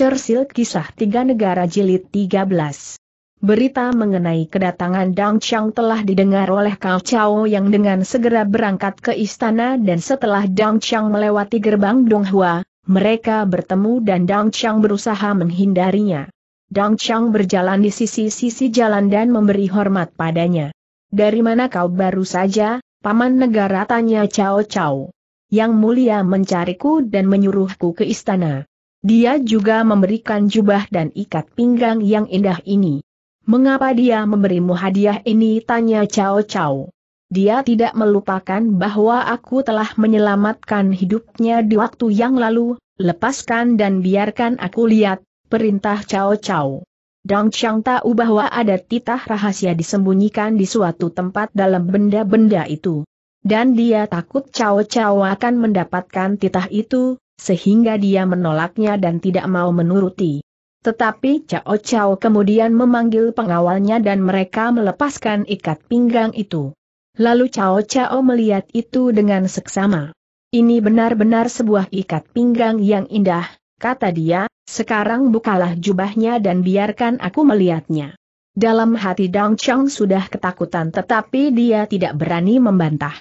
Churchill Kisah Tiga Negara Jilid 13 Berita mengenai kedatangan Dang Chang telah didengar oleh Kao Chao yang dengan segera berangkat ke istana dan setelah Dang Chang melewati gerbang Donghua, mereka bertemu dan Dang Chang berusaha menghindarinya. Dang Chang berjalan di sisi-sisi jalan dan memberi hormat padanya. Dari mana kau baru saja, Paman Negara tanya Chao Chao. Yang mulia mencariku dan menyuruhku ke istana. Dia juga memberikan jubah dan ikat pinggang yang indah ini. Mengapa dia memberimu hadiah ini? Tanya Cao Cao. Dia tidak melupakan bahwa aku telah menyelamatkan hidupnya di waktu yang lalu, lepaskan dan biarkan aku lihat, perintah Cao Cao. Dong Chang tahu bahwa ada titah rahasia disembunyikan di suatu tempat dalam benda-benda itu. Dan dia takut Cao Cao akan mendapatkan titah itu, sehingga dia menolaknya dan tidak mau menuruti. Tetapi Cao Cao kemudian memanggil pengawalnya dan mereka melepaskan ikat pinggang itu. Lalu Cao Cao melihat itu dengan seksama. Ini benar-benar sebuah ikat pinggang yang indah, kata dia, sekarang bukalah jubahnya dan biarkan aku melihatnya. Dalam hati Dang Chang sudah ketakutan tetapi dia tidak berani membantah.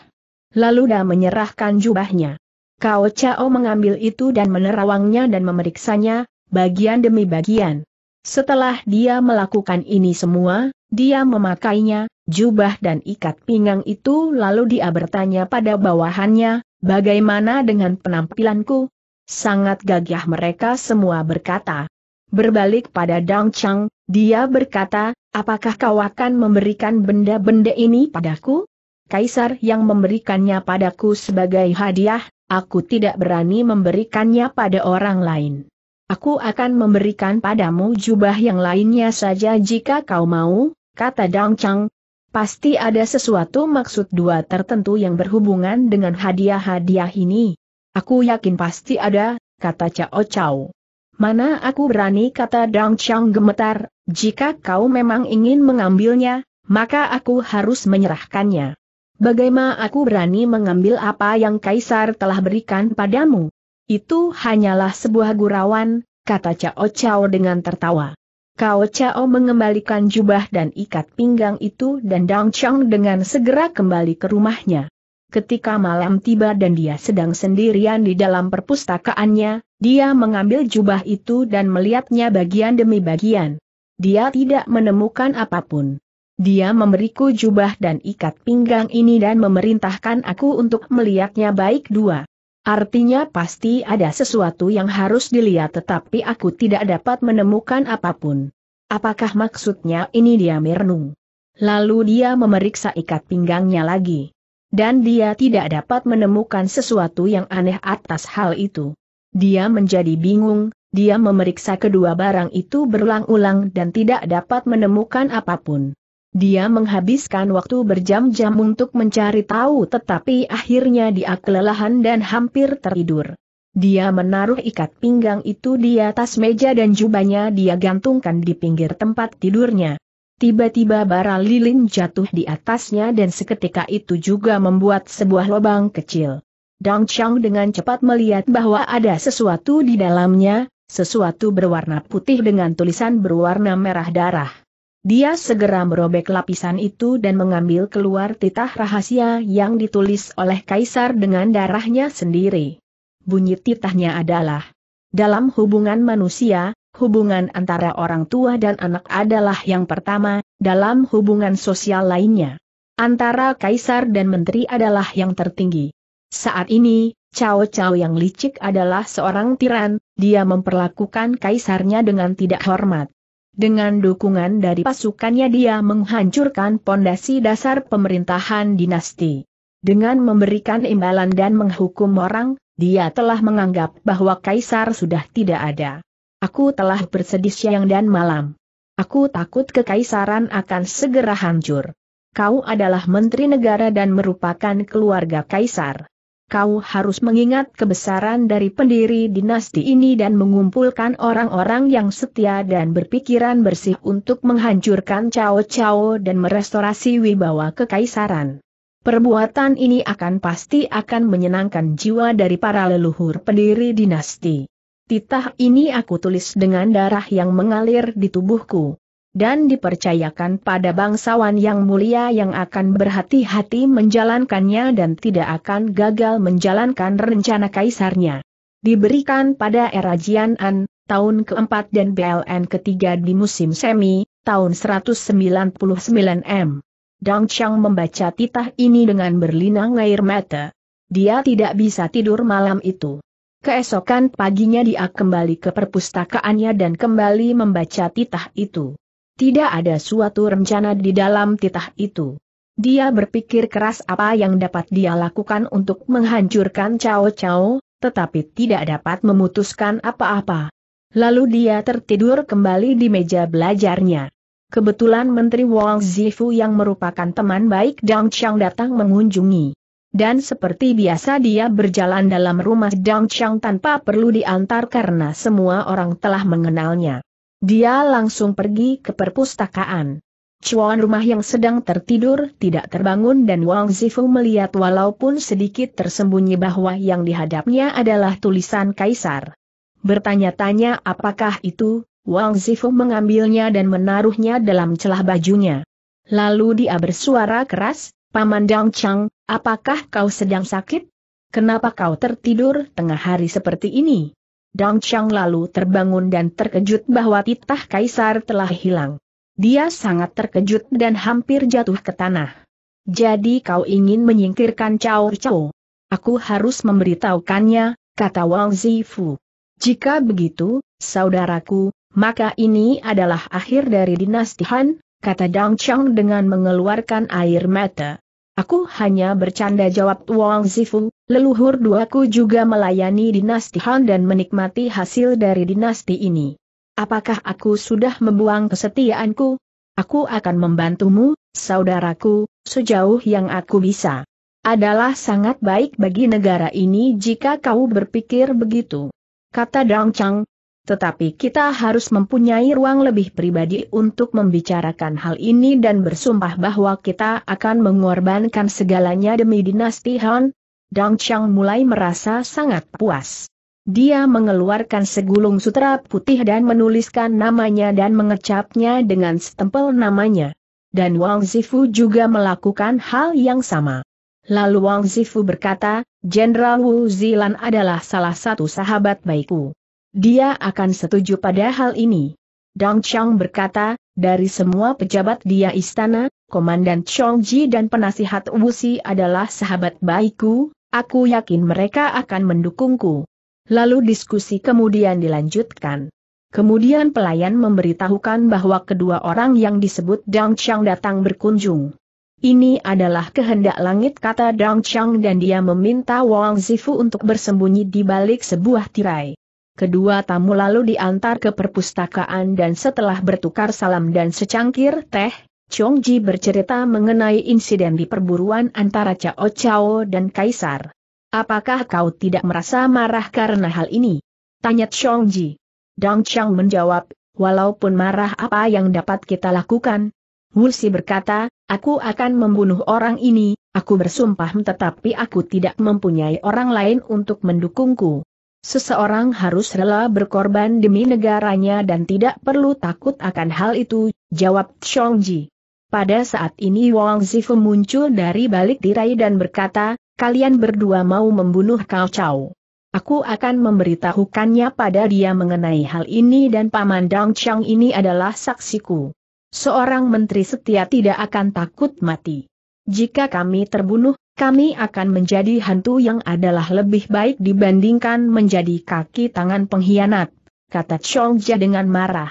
Lalu dia menyerahkan jubahnya. Kao Chao mengambil itu dan menerawangnya dan memeriksanya, bagian demi bagian. Setelah dia melakukan ini semua, dia memakainya, jubah dan ikat pinggang itu lalu dia bertanya pada bawahannya, bagaimana dengan penampilanku? Sangat gagah mereka semua berkata. Berbalik pada Dang Chang, dia berkata, apakah kau akan memberikan benda-benda ini padaku? Kaisar yang memberikannya padaku sebagai hadiah, Aku tidak berani memberikannya pada orang lain. Aku akan memberikan padamu jubah yang lainnya saja jika kau mau, kata Dang Chang. Pasti ada sesuatu maksud dua tertentu yang berhubungan dengan hadiah-hadiah ini. Aku yakin pasti ada, kata Cao Cao. Mana aku berani kata Dang Chang gemetar, jika kau memang ingin mengambilnya, maka aku harus menyerahkannya. Bagaimana aku berani mengambil apa yang Kaisar telah berikan padamu? Itu hanyalah sebuah gurauan, kata Cao Cao dengan tertawa. Cao Cao mengembalikan jubah dan ikat pinggang itu dan Dang Chong dengan segera kembali ke rumahnya. Ketika malam tiba dan dia sedang sendirian di dalam perpustakaannya, dia mengambil jubah itu dan melihatnya bagian demi bagian. Dia tidak menemukan apapun. Dia memberiku jubah dan ikat pinggang ini dan memerintahkan aku untuk melihatnya baik dua. Artinya pasti ada sesuatu yang harus dilihat tetapi aku tidak dapat menemukan apapun. Apakah maksudnya ini dia merenung? Lalu dia memeriksa ikat pinggangnya lagi. Dan dia tidak dapat menemukan sesuatu yang aneh atas hal itu. Dia menjadi bingung, dia memeriksa kedua barang itu berulang-ulang dan tidak dapat menemukan apapun. Dia menghabiskan waktu berjam-jam untuk mencari tahu tetapi akhirnya dia kelelahan dan hampir tertidur. Dia menaruh ikat pinggang itu di atas meja dan jubahnya dia gantungkan di pinggir tempat tidurnya. Tiba-tiba bara lilin jatuh di atasnya dan seketika itu juga membuat sebuah lubang kecil. Dang Chang dengan cepat melihat bahwa ada sesuatu di dalamnya, sesuatu berwarna putih dengan tulisan berwarna merah darah. Dia segera merobek lapisan itu dan mengambil keluar titah rahasia yang ditulis oleh kaisar dengan darahnya sendiri. Bunyi titahnya adalah, dalam hubungan manusia, hubungan antara orang tua dan anak adalah yang pertama, dalam hubungan sosial lainnya. Antara kaisar dan menteri adalah yang tertinggi. Saat ini, Cao Cao yang licik adalah seorang tiran, dia memperlakukan kaisarnya dengan tidak hormat. Dengan dukungan dari pasukannya dia menghancurkan pondasi dasar pemerintahan dinasti. Dengan memberikan imbalan dan menghukum orang, dia telah menganggap bahwa kaisar sudah tidak ada. Aku telah bersedih siang dan malam. Aku takut kekaisaran akan segera hancur. Kau adalah menteri negara dan merupakan keluarga kaisar kau harus mengingat kebesaran dari pendiri dinasti ini dan mengumpulkan orang-orang yang setia dan berpikiran bersih untuk menghancurkan Cao Cao dan merestorasi wibawa kekaisaran. Perbuatan ini akan pasti akan menyenangkan jiwa dari para leluhur pendiri dinasti. Titah ini aku tulis dengan darah yang mengalir di tubuhku dan dipercayakan pada bangsawan yang mulia yang akan berhati-hati menjalankannya dan tidak akan gagal menjalankan rencana kaisarnya. Diberikan pada era Jianan, tahun keempat dan BLN ketiga di musim semi, tahun 199 M. Dang Chang membaca titah ini dengan berlinang air mata. Dia tidak bisa tidur malam itu. Keesokan paginya dia kembali ke perpustakaannya dan kembali membaca titah itu. Tidak ada suatu rencana di dalam titah itu. Dia berpikir keras apa yang dapat dia lakukan untuk menghancurkan Cao Cao, tetapi tidak dapat memutuskan apa-apa. Lalu dia tertidur kembali di meja belajarnya. Kebetulan Menteri Wang Zifu yang merupakan teman baik Dang Chang datang mengunjungi. Dan seperti biasa dia berjalan dalam rumah Dang Chang tanpa perlu diantar karena semua orang telah mengenalnya. Dia langsung pergi ke perpustakaan. Cuan rumah yang sedang tertidur tidak terbangun dan Wang Zifu melihat walaupun sedikit tersembunyi bahwa yang dihadapnya adalah tulisan kaisar. Bertanya-tanya apakah itu, Wang Zifu mengambilnya dan menaruhnya dalam celah bajunya. Lalu dia bersuara keras, Paman Dang Chang, apakah kau sedang sakit? Kenapa kau tertidur tengah hari seperti ini? Dang Chang lalu terbangun dan terkejut bahwa titah kaisar telah hilang. Dia sangat terkejut dan hampir jatuh ke tanah. Jadi kau ingin menyingkirkan Cao Cao? Aku harus memberitahukannya, kata Wang Zifu. Jika begitu, saudaraku, maka ini adalah akhir dari dinasti Han, kata Dang Chang dengan mengeluarkan air mata. Aku hanya bercanda jawab Wang Zifu, Leluhur duaku juga melayani dinasti Han dan menikmati hasil dari dinasti ini. Apakah aku sudah membuang kesetiaanku? Aku akan membantumu, saudaraku, sejauh yang aku bisa. Adalah sangat baik bagi negara ini jika kau berpikir begitu. Kata Dang Chang, tetapi kita harus mempunyai ruang lebih pribadi untuk membicarakan hal ini dan bersumpah bahwa kita akan mengorbankan segalanya demi dinasti Han, Dang Chang mulai merasa sangat puas. Dia mengeluarkan segulung sutra putih dan menuliskan namanya dan mengecapnya dengan stempel namanya. Dan Wang Zifu juga melakukan hal yang sama. Lalu Wang Zifu berkata, Jenderal Wu Zilan adalah salah satu sahabat baikku. Dia akan setuju pada hal ini. Dang Chang berkata, dari semua pejabat dia istana, Komandan Chong Ji dan penasihat Wu Si adalah sahabat baikku, Aku yakin mereka akan mendukungku. Lalu diskusi kemudian dilanjutkan. Kemudian pelayan memberitahukan bahwa kedua orang yang disebut Dang Chang datang berkunjung. Ini adalah kehendak langit kata Dang Chang dan dia meminta Wang Zifu untuk bersembunyi di balik sebuah tirai. Kedua tamu lalu diantar ke perpustakaan dan setelah bertukar salam dan secangkir teh, Chong Ji bercerita mengenai insiden di perburuan antara Cao Cao dan Kaisar. Apakah kau tidak merasa marah karena hal ini? Tanya Chong Ji. Dong Chang menjawab, walaupun marah apa yang dapat kita lakukan? Wulsi berkata, aku akan membunuh orang ini, aku bersumpah tetapi aku tidak mempunyai orang lain untuk mendukungku. Seseorang harus rela berkorban demi negaranya dan tidak perlu takut akan hal itu, jawab Chong Ji. Pada saat ini Wang Zifu muncul dari balik tirai dan berkata, kalian berdua mau membunuh Kau Chao. Aku akan memberitahukannya pada dia mengenai hal ini dan Paman Dang Chang ini adalah saksiku. Seorang menteri setia tidak akan takut mati. Jika kami terbunuh, kami akan menjadi hantu yang adalah lebih baik dibandingkan menjadi kaki tangan pengkhianat, kata Chong Jia dengan marah.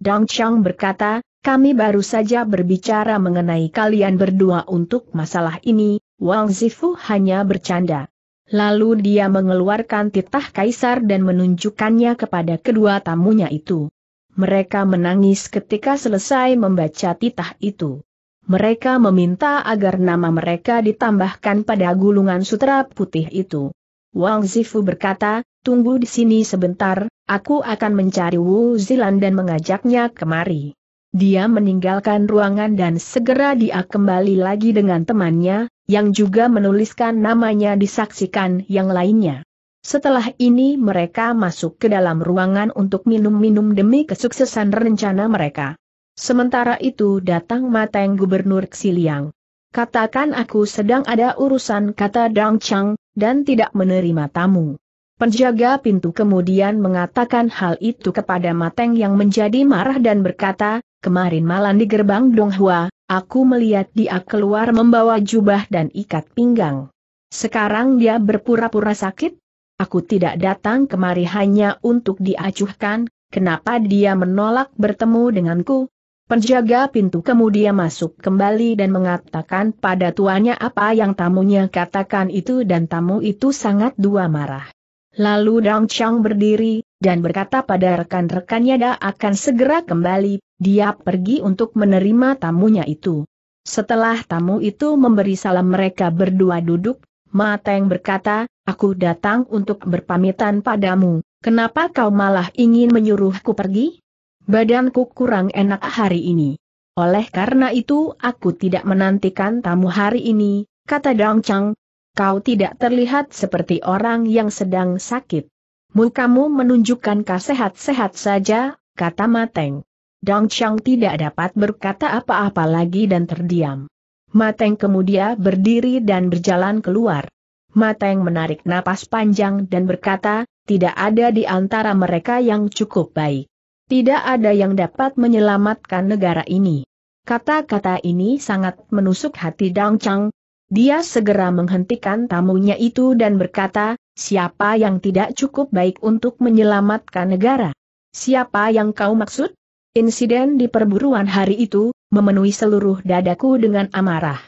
Dang Chang berkata, kami baru saja berbicara mengenai kalian berdua untuk masalah ini, Wang Zifu hanya bercanda. Lalu dia mengeluarkan titah kaisar dan menunjukkannya kepada kedua tamunya itu. Mereka menangis ketika selesai membaca titah itu. Mereka meminta agar nama mereka ditambahkan pada gulungan sutra putih itu. Wang Zifu berkata, tunggu di sini sebentar, aku akan mencari Wu Zilan dan mengajaknya kemari. Dia meninggalkan ruangan dan segera dia kembali lagi dengan temannya, yang juga menuliskan namanya disaksikan yang lainnya. Setelah ini mereka masuk ke dalam ruangan untuk minum-minum demi kesuksesan rencana mereka. Sementara itu datang Mateng Gubernur Xiliang. Katakan aku sedang ada urusan kata Dang Chang, dan tidak menerima tamu. Penjaga pintu kemudian mengatakan hal itu kepada Mateng yang menjadi marah dan berkata, Kemarin malam di gerbang Donghua, aku melihat dia keluar membawa jubah dan ikat pinggang. Sekarang dia berpura-pura sakit? Aku tidak datang kemari hanya untuk diacuhkan, kenapa dia menolak bertemu denganku? Penjaga pintu kemudian masuk kembali dan mengatakan pada tuannya apa yang tamunya katakan itu dan tamu itu sangat dua marah. Lalu Dang Chang berdiri, dan berkata pada rekan-rekannya dia akan segera kembali, dia pergi untuk menerima tamunya itu. Setelah tamu itu memberi salam mereka berdua duduk, Mateng berkata, aku datang untuk berpamitan padamu, kenapa kau malah ingin menyuruhku pergi? Badanku kurang enak hari ini. Oleh karena itu aku tidak menantikan tamu hari ini, kata Dong Chang. Kau tidak terlihat seperti orang yang sedang sakit. Mukamu menunjukkan kau sehat-sehat saja, kata Mateng. Dang Chang tidak dapat berkata apa-apa lagi dan terdiam. Mateng kemudian berdiri dan berjalan keluar. Mateng menarik napas panjang dan berkata, tidak ada di antara mereka yang cukup baik. Tidak ada yang dapat menyelamatkan negara ini. Kata-kata ini sangat menusuk hati Dang Chang. Dia segera menghentikan tamunya itu dan berkata, siapa yang tidak cukup baik untuk menyelamatkan negara? Siapa yang kau maksud? Insiden di perburuan hari itu, memenuhi seluruh dadaku dengan amarah.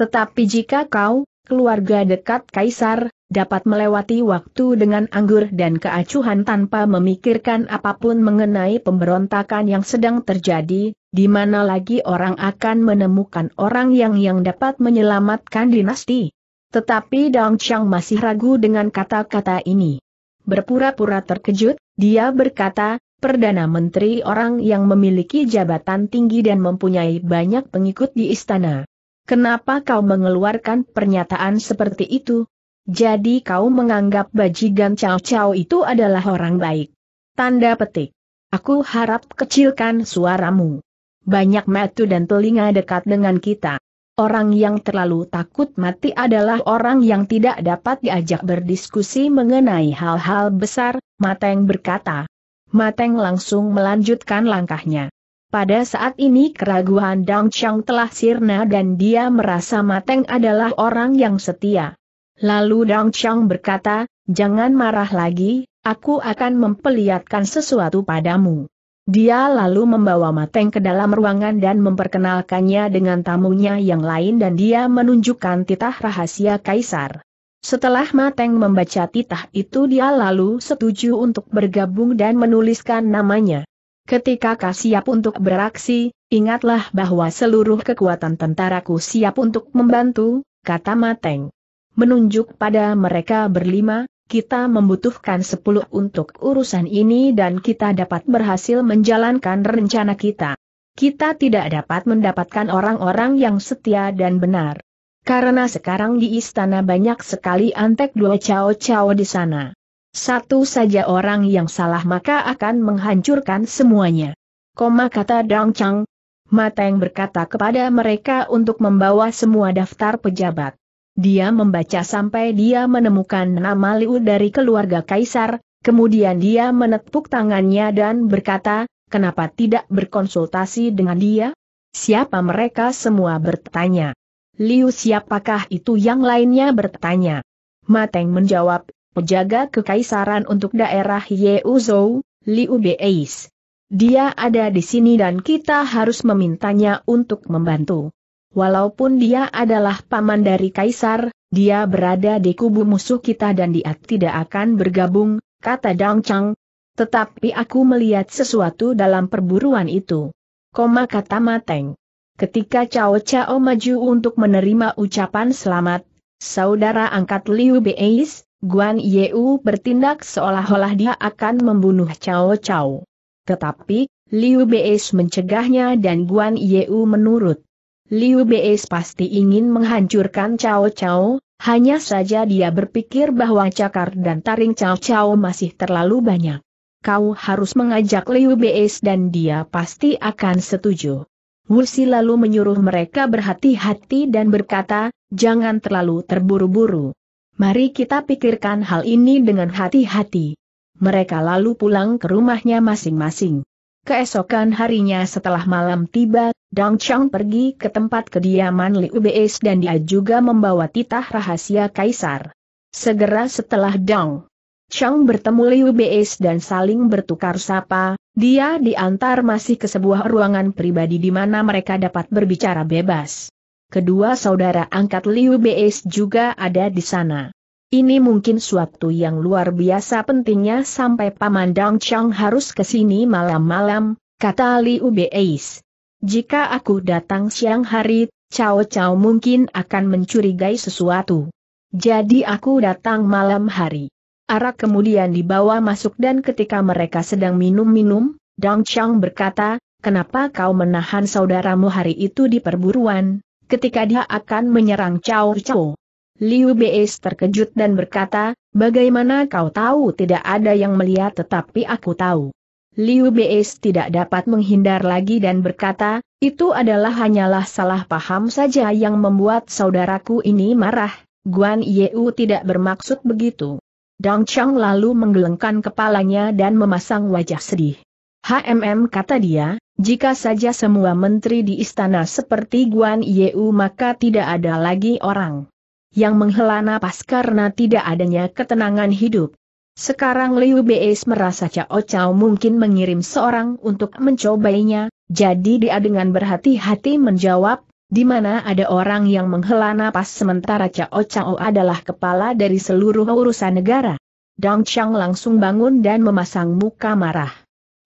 Tetapi jika kau, keluarga dekat Kaisar, dapat melewati waktu dengan anggur dan keacuhan tanpa memikirkan apapun mengenai pemberontakan yang sedang terjadi, di mana lagi orang akan menemukan orang yang yang dapat menyelamatkan dinasti. Tetapi Dong Chang masih ragu dengan kata-kata ini. Berpura-pura terkejut, dia berkata, Perdana Menteri orang yang memiliki jabatan tinggi dan mempunyai banyak pengikut di istana. Kenapa kau mengeluarkan pernyataan seperti itu? Jadi kau menganggap bajigan Cao Cao itu adalah orang baik. Tanda petik. Aku harap kecilkan suaramu. Banyak metu dan telinga dekat dengan kita. Orang yang terlalu takut mati adalah orang yang tidak dapat diajak berdiskusi mengenai hal-hal besar, Mateng berkata. Mateng langsung melanjutkan langkahnya. Pada saat ini keraguan Dang Chang telah sirna dan dia merasa Mateng adalah orang yang setia. Lalu Dang Chang berkata, jangan marah lagi, aku akan memperlihatkan sesuatu padamu. Dia lalu membawa Mateng ke dalam ruangan dan memperkenalkannya dengan tamunya yang lain dan dia menunjukkan titah rahasia kaisar. Setelah Mateng membaca titah itu dia lalu setuju untuk bergabung dan menuliskan namanya. Ketika kau siap untuk beraksi, ingatlah bahwa seluruh kekuatan tentaraku siap untuk membantu, kata Mateng. Menunjuk pada mereka berlima, kita membutuhkan sepuluh untuk urusan ini dan kita dapat berhasil menjalankan rencana kita. Kita tidak dapat mendapatkan orang-orang yang setia dan benar. Karena sekarang di istana banyak sekali antek dua cao-cao di sana. Satu saja orang yang salah maka akan menghancurkan semuanya. Koma kata Dang Chang. Mata yang berkata kepada mereka untuk membawa semua daftar pejabat. Dia membaca sampai dia menemukan nama Liu dari keluarga kaisar, kemudian dia menepuk tangannya dan berkata, kenapa tidak berkonsultasi dengan dia? Siapa mereka semua bertanya. Liu siapakah itu yang lainnya bertanya. Mateng menjawab, pejaga kekaisaran untuk daerah Yeuzhou, Liu Beis. Dia ada di sini dan kita harus memintanya untuk membantu. Walaupun dia adalah paman dari kaisar, dia berada di kubu musuh kita dan dia tidak akan bergabung, kata Dang Chang. Tetapi aku melihat sesuatu dalam perburuan itu. Koma kata Mateng. Ketika Cao Cao maju untuk menerima ucapan selamat, saudara angkat Liu Beis, Guan Yeu bertindak seolah-olah dia akan membunuh Cao Cao. Tetapi, Liu Beis mencegahnya dan Guan Yeu menurut. Liu Beis pasti ingin menghancurkan Cao Cao, hanya saja dia berpikir bahwa cakar dan taring Cao Cao masih terlalu banyak. Kau harus mengajak Liu Beis dan dia pasti akan setuju. Wusi lalu menyuruh mereka berhati-hati dan berkata, jangan terlalu terburu-buru. Mari kita pikirkan hal ini dengan hati-hati. Mereka lalu pulang ke rumahnya masing-masing. Keesokan harinya setelah malam tiba, Dong Chang pergi ke tempat kediaman Liu Beis dan dia juga membawa titah rahasia kaisar. Segera setelah Dong Chang bertemu Liu Beis dan saling bertukar sapa, dia diantar masih ke sebuah ruangan pribadi di mana mereka dapat berbicara bebas. Kedua saudara angkat Liu Beis juga ada di sana. Ini mungkin suatu yang luar biasa pentingnya sampai Paman Dang Chang harus ke sini malam-malam, kata Liu Beis. Jika aku datang siang hari, Cao Cao mungkin akan mencurigai sesuatu. Jadi aku datang malam hari. Arak kemudian dibawa masuk dan ketika mereka sedang minum-minum, Dang Chang berkata, kenapa kau menahan saudaramu hari itu di perburuan, ketika dia akan menyerang Cao Cao? Liu Beis terkejut dan berkata, bagaimana kau tahu tidak ada yang melihat tetapi aku tahu. Liu Beis tidak dapat menghindar lagi dan berkata, itu adalah hanyalah salah paham saja yang membuat saudaraku ini marah, Guan Yeu tidak bermaksud begitu. Dang Chang lalu menggelengkan kepalanya dan memasang wajah sedih. HMM kata dia, jika saja semua menteri di istana seperti Guan Yeu maka tidak ada lagi orang yang menghela napas karena tidak adanya ketenangan hidup. Sekarang Liu Beis merasa Cao Cao mungkin mengirim seorang untuk mencobainya, jadi dia dengan berhati-hati menjawab, di mana ada orang yang menghela napas sementara Cao Cao adalah kepala dari seluruh urusan negara. Dong Chang langsung bangun dan memasang muka marah.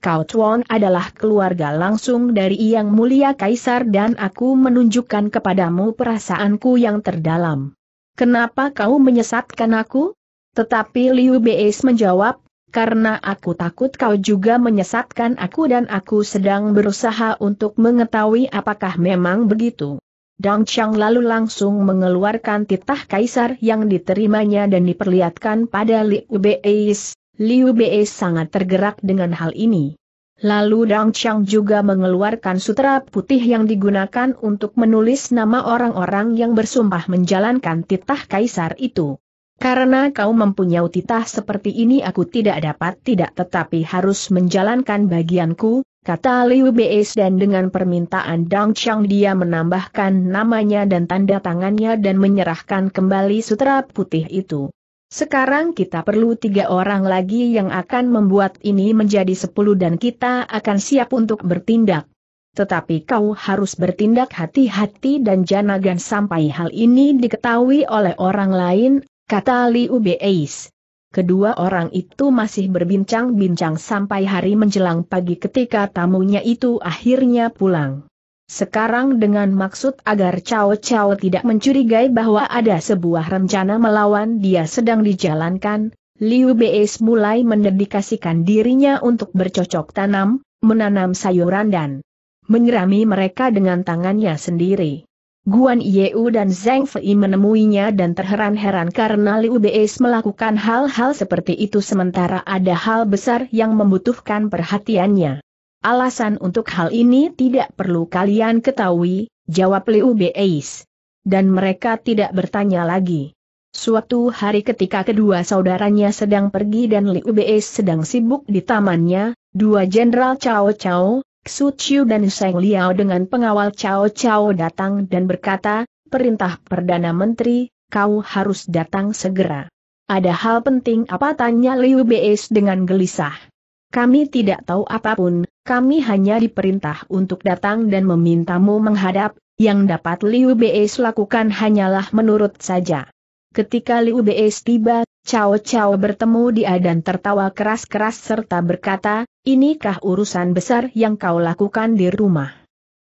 Kau Chuan adalah keluarga langsung dari Yang Mulia Kaisar dan aku menunjukkan kepadamu perasaanku yang terdalam. Kenapa kau menyesatkan aku? Tetapi Liu Beis menjawab, karena aku takut kau juga menyesatkan aku dan aku sedang berusaha untuk mengetahui apakah memang begitu. Dang Chang lalu langsung mengeluarkan titah kaisar yang diterimanya dan diperlihatkan pada Liu Beis. Liu Beis sangat tergerak dengan hal ini. Lalu Dang Chang juga mengeluarkan sutra putih yang digunakan untuk menulis nama orang-orang yang bersumpah menjalankan titah kaisar itu. Karena kau mempunyai titah seperti ini aku tidak dapat tidak tetapi harus menjalankan bagianku, kata Liu Beis dan dengan permintaan Dong Chang dia menambahkan namanya dan tanda tangannya dan menyerahkan kembali sutra putih itu. Sekarang kita perlu tiga orang lagi yang akan membuat ini menjadi sepuluh dan kita akan siap untuk bertindak. Tetapi kau harus bertindak hati-hati dan janagan sampai hal ini diketahui oleh orang lain, kata Liu Beis. Kedua orang itu masih berbincang-bincang sampai hari menjelang pagi ketika tamunya itu akhirnya pulang. Sekarang dengan maksud agar Cao Cao tidak mencurigai bahwa ada sebuah rencana melawan dia sedang dijalankan, Liu Beis mulai mendedikasikan dirinya untuk bercocok tanam, menanam sayuran dan menyerami mereka dengan tangannya sendiri. Guan Yeu dan Zhang Fei menemuinya dan terheran-heran karena Liu Beis melakukan hal-hal seperti itu sementara ada hal besar yang membutuhkan perhatiannya. Alasan untuk hal ini tidak perlu kalian ketahui, jawab Liu Beis. Dan mereka tidak bertanya lagi. Suatu hari ketika kedua saudaranya sedang pergi dan Liu Beis sedang sibuk di tamannya, dua jenderal Cao Cao, Xu Chiu dan Seng Liao dengan pengawal Cao Cao datang dan berkata, perintah Perdana Menteri, kau harus datang segera. Ada hal penting apa tanya Liu Beis dengan gelisah. Kami tidak tahu apapun, kami hanya diperintah untuk datang dan memintamu menghadap, yang dapat Liu Beis lakukan hanyalah menurut saja. Ketika Liu Beis tiba, Cao Cao bertemu dia dan tertawa keras-keras serta berkata, inikah urusan besar yang kau lakukan di rumah?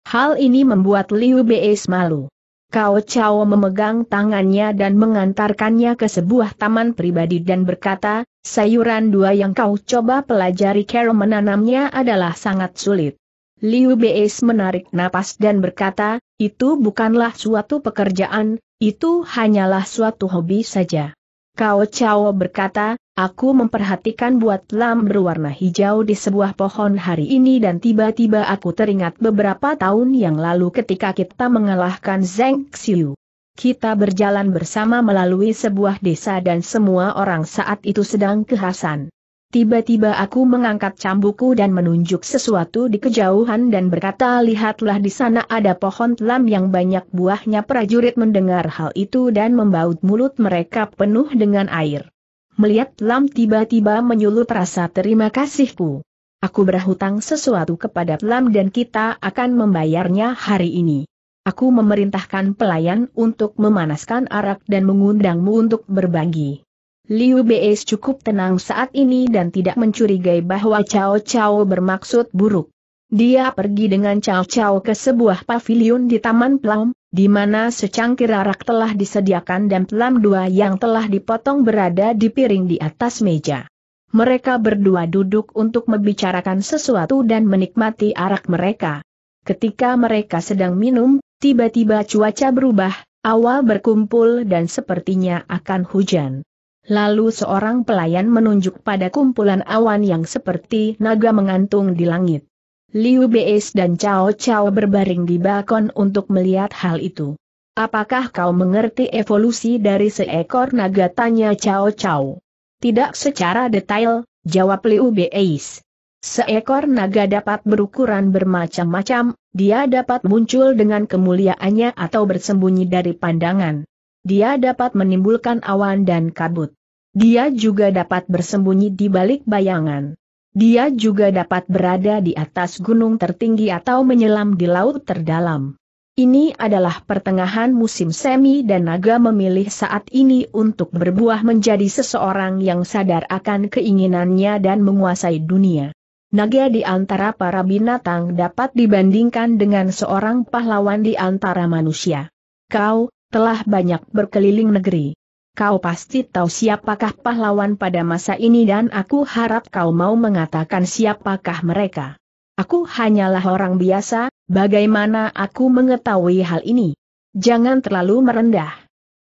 Hal ini membuat Liu Bei malu. Cao Cao memegang tangannya dan mengantarkannya ke sebuah taman pribadi dan berkata, sayuran dua yang kau coba pelajari cara menanamnya adalah sangat sulit. Liu Bei menarik napas dan berkata, itu bukanlah suatu pekerjaan, itu hanyalah suatu hobi saja kau Chao berkata, aku memperhatikan buat lam berwarna hijau di sebuah pohon hari ini dan tiba-tiba aku teringat beberapa tahun yang lalu ketika kita mengalahkan Zeng Xiu. Kita berjalan bersama melalui sebuah desa dan semua orang saat itu sedang kehasan. Tiba-tiba aku mengangkat cambuku dan menunjuk sesuatu di kejauhan dan berkata lihatlah di sana ada pohon telam yang banyak buahnya prajurit mendengar hal itu dan membaut mulut mereka penuh dengan air. Melihat telam tiba-tiba menyulut rasa terima kasihku. Aku berhutang sesuatu kepada telam dan kita akan membayarnya hari ini. Aku memerintahkan pelayan untuk memanaskan arak dan mengundangmu untuk berbagi. Liu Bei cukup tenang saat ini dan tidak mencurigai bahwa Cao Cao bermaksud buruk. Dia pergi dengan Cao Cao ke sebuah pavilion di Taman Plum, di mana secangkir arak telah disediakan dan Plum dua yang telah dipotong berada di piring di atas meja. Mereka berdua duduk untuk membicarakan sesuatu dan menikmati arak mereka. Ketika mereka sedang minum, tiba-tiba cuaca berubah, awal berkumpul dan sepertinya akan hujan. Lalu seorang pelayan menunjuk pada kumpulan awan yang seperti naga mengantung di langit. Liu Beis dan Cao Cao berbaring di balkon untuk melihat hal itu. Apakah kau mengerti evolusi dari seekor naga tanya Cao Cao? Tidak secara detail, jawab Liu Beis. Seekor naga dapat berukuran bermacam-macam, dia dapat muncul dengan kemuliaannya atau bersembunyi dari pandangan. Dia dapat menimbulkan awan dan kabut. Dia juga dapat bersembunyi di balik bayangan. Dia juga dapat berada di atas gunung tertinggi atau menyelam di laut terdalam. Ini adalah pertengahan musim semi dan naga memilih saat ini untuk berbuah menjadi seseorang yang sadar akan keinginannya dan menguasai dunia. Naga di antara para binatang dapat dibandingkan dengan seorang pahlawan di antara manusia. Kau, telah banyak berkeliling negeri kau pasti tahu siapakah pahlawan pada masa ini dan aku harap kau mau mengatakan siapakah mereka. Aku hanyalah orang biasa, bagaimana aku mengetahui hal ini? Jangan terlalu merendah.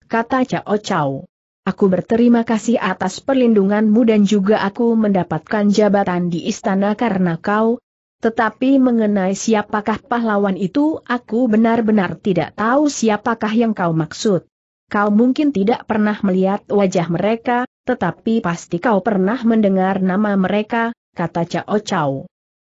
Kata Cao Cao. Aku berterima kasih atas perlindunganmu dan juga aku mendapatkan jabatan di istana karena kau. Tetapi mengenai siapakah pahlawan itu aku benar-benar tidak tahu siapakah yang kau maksud. Kau mungkin tidak pernah melihat wajah mereka, tetapi pasti kau pernah mendengar nama mereka, kata Cao Cao.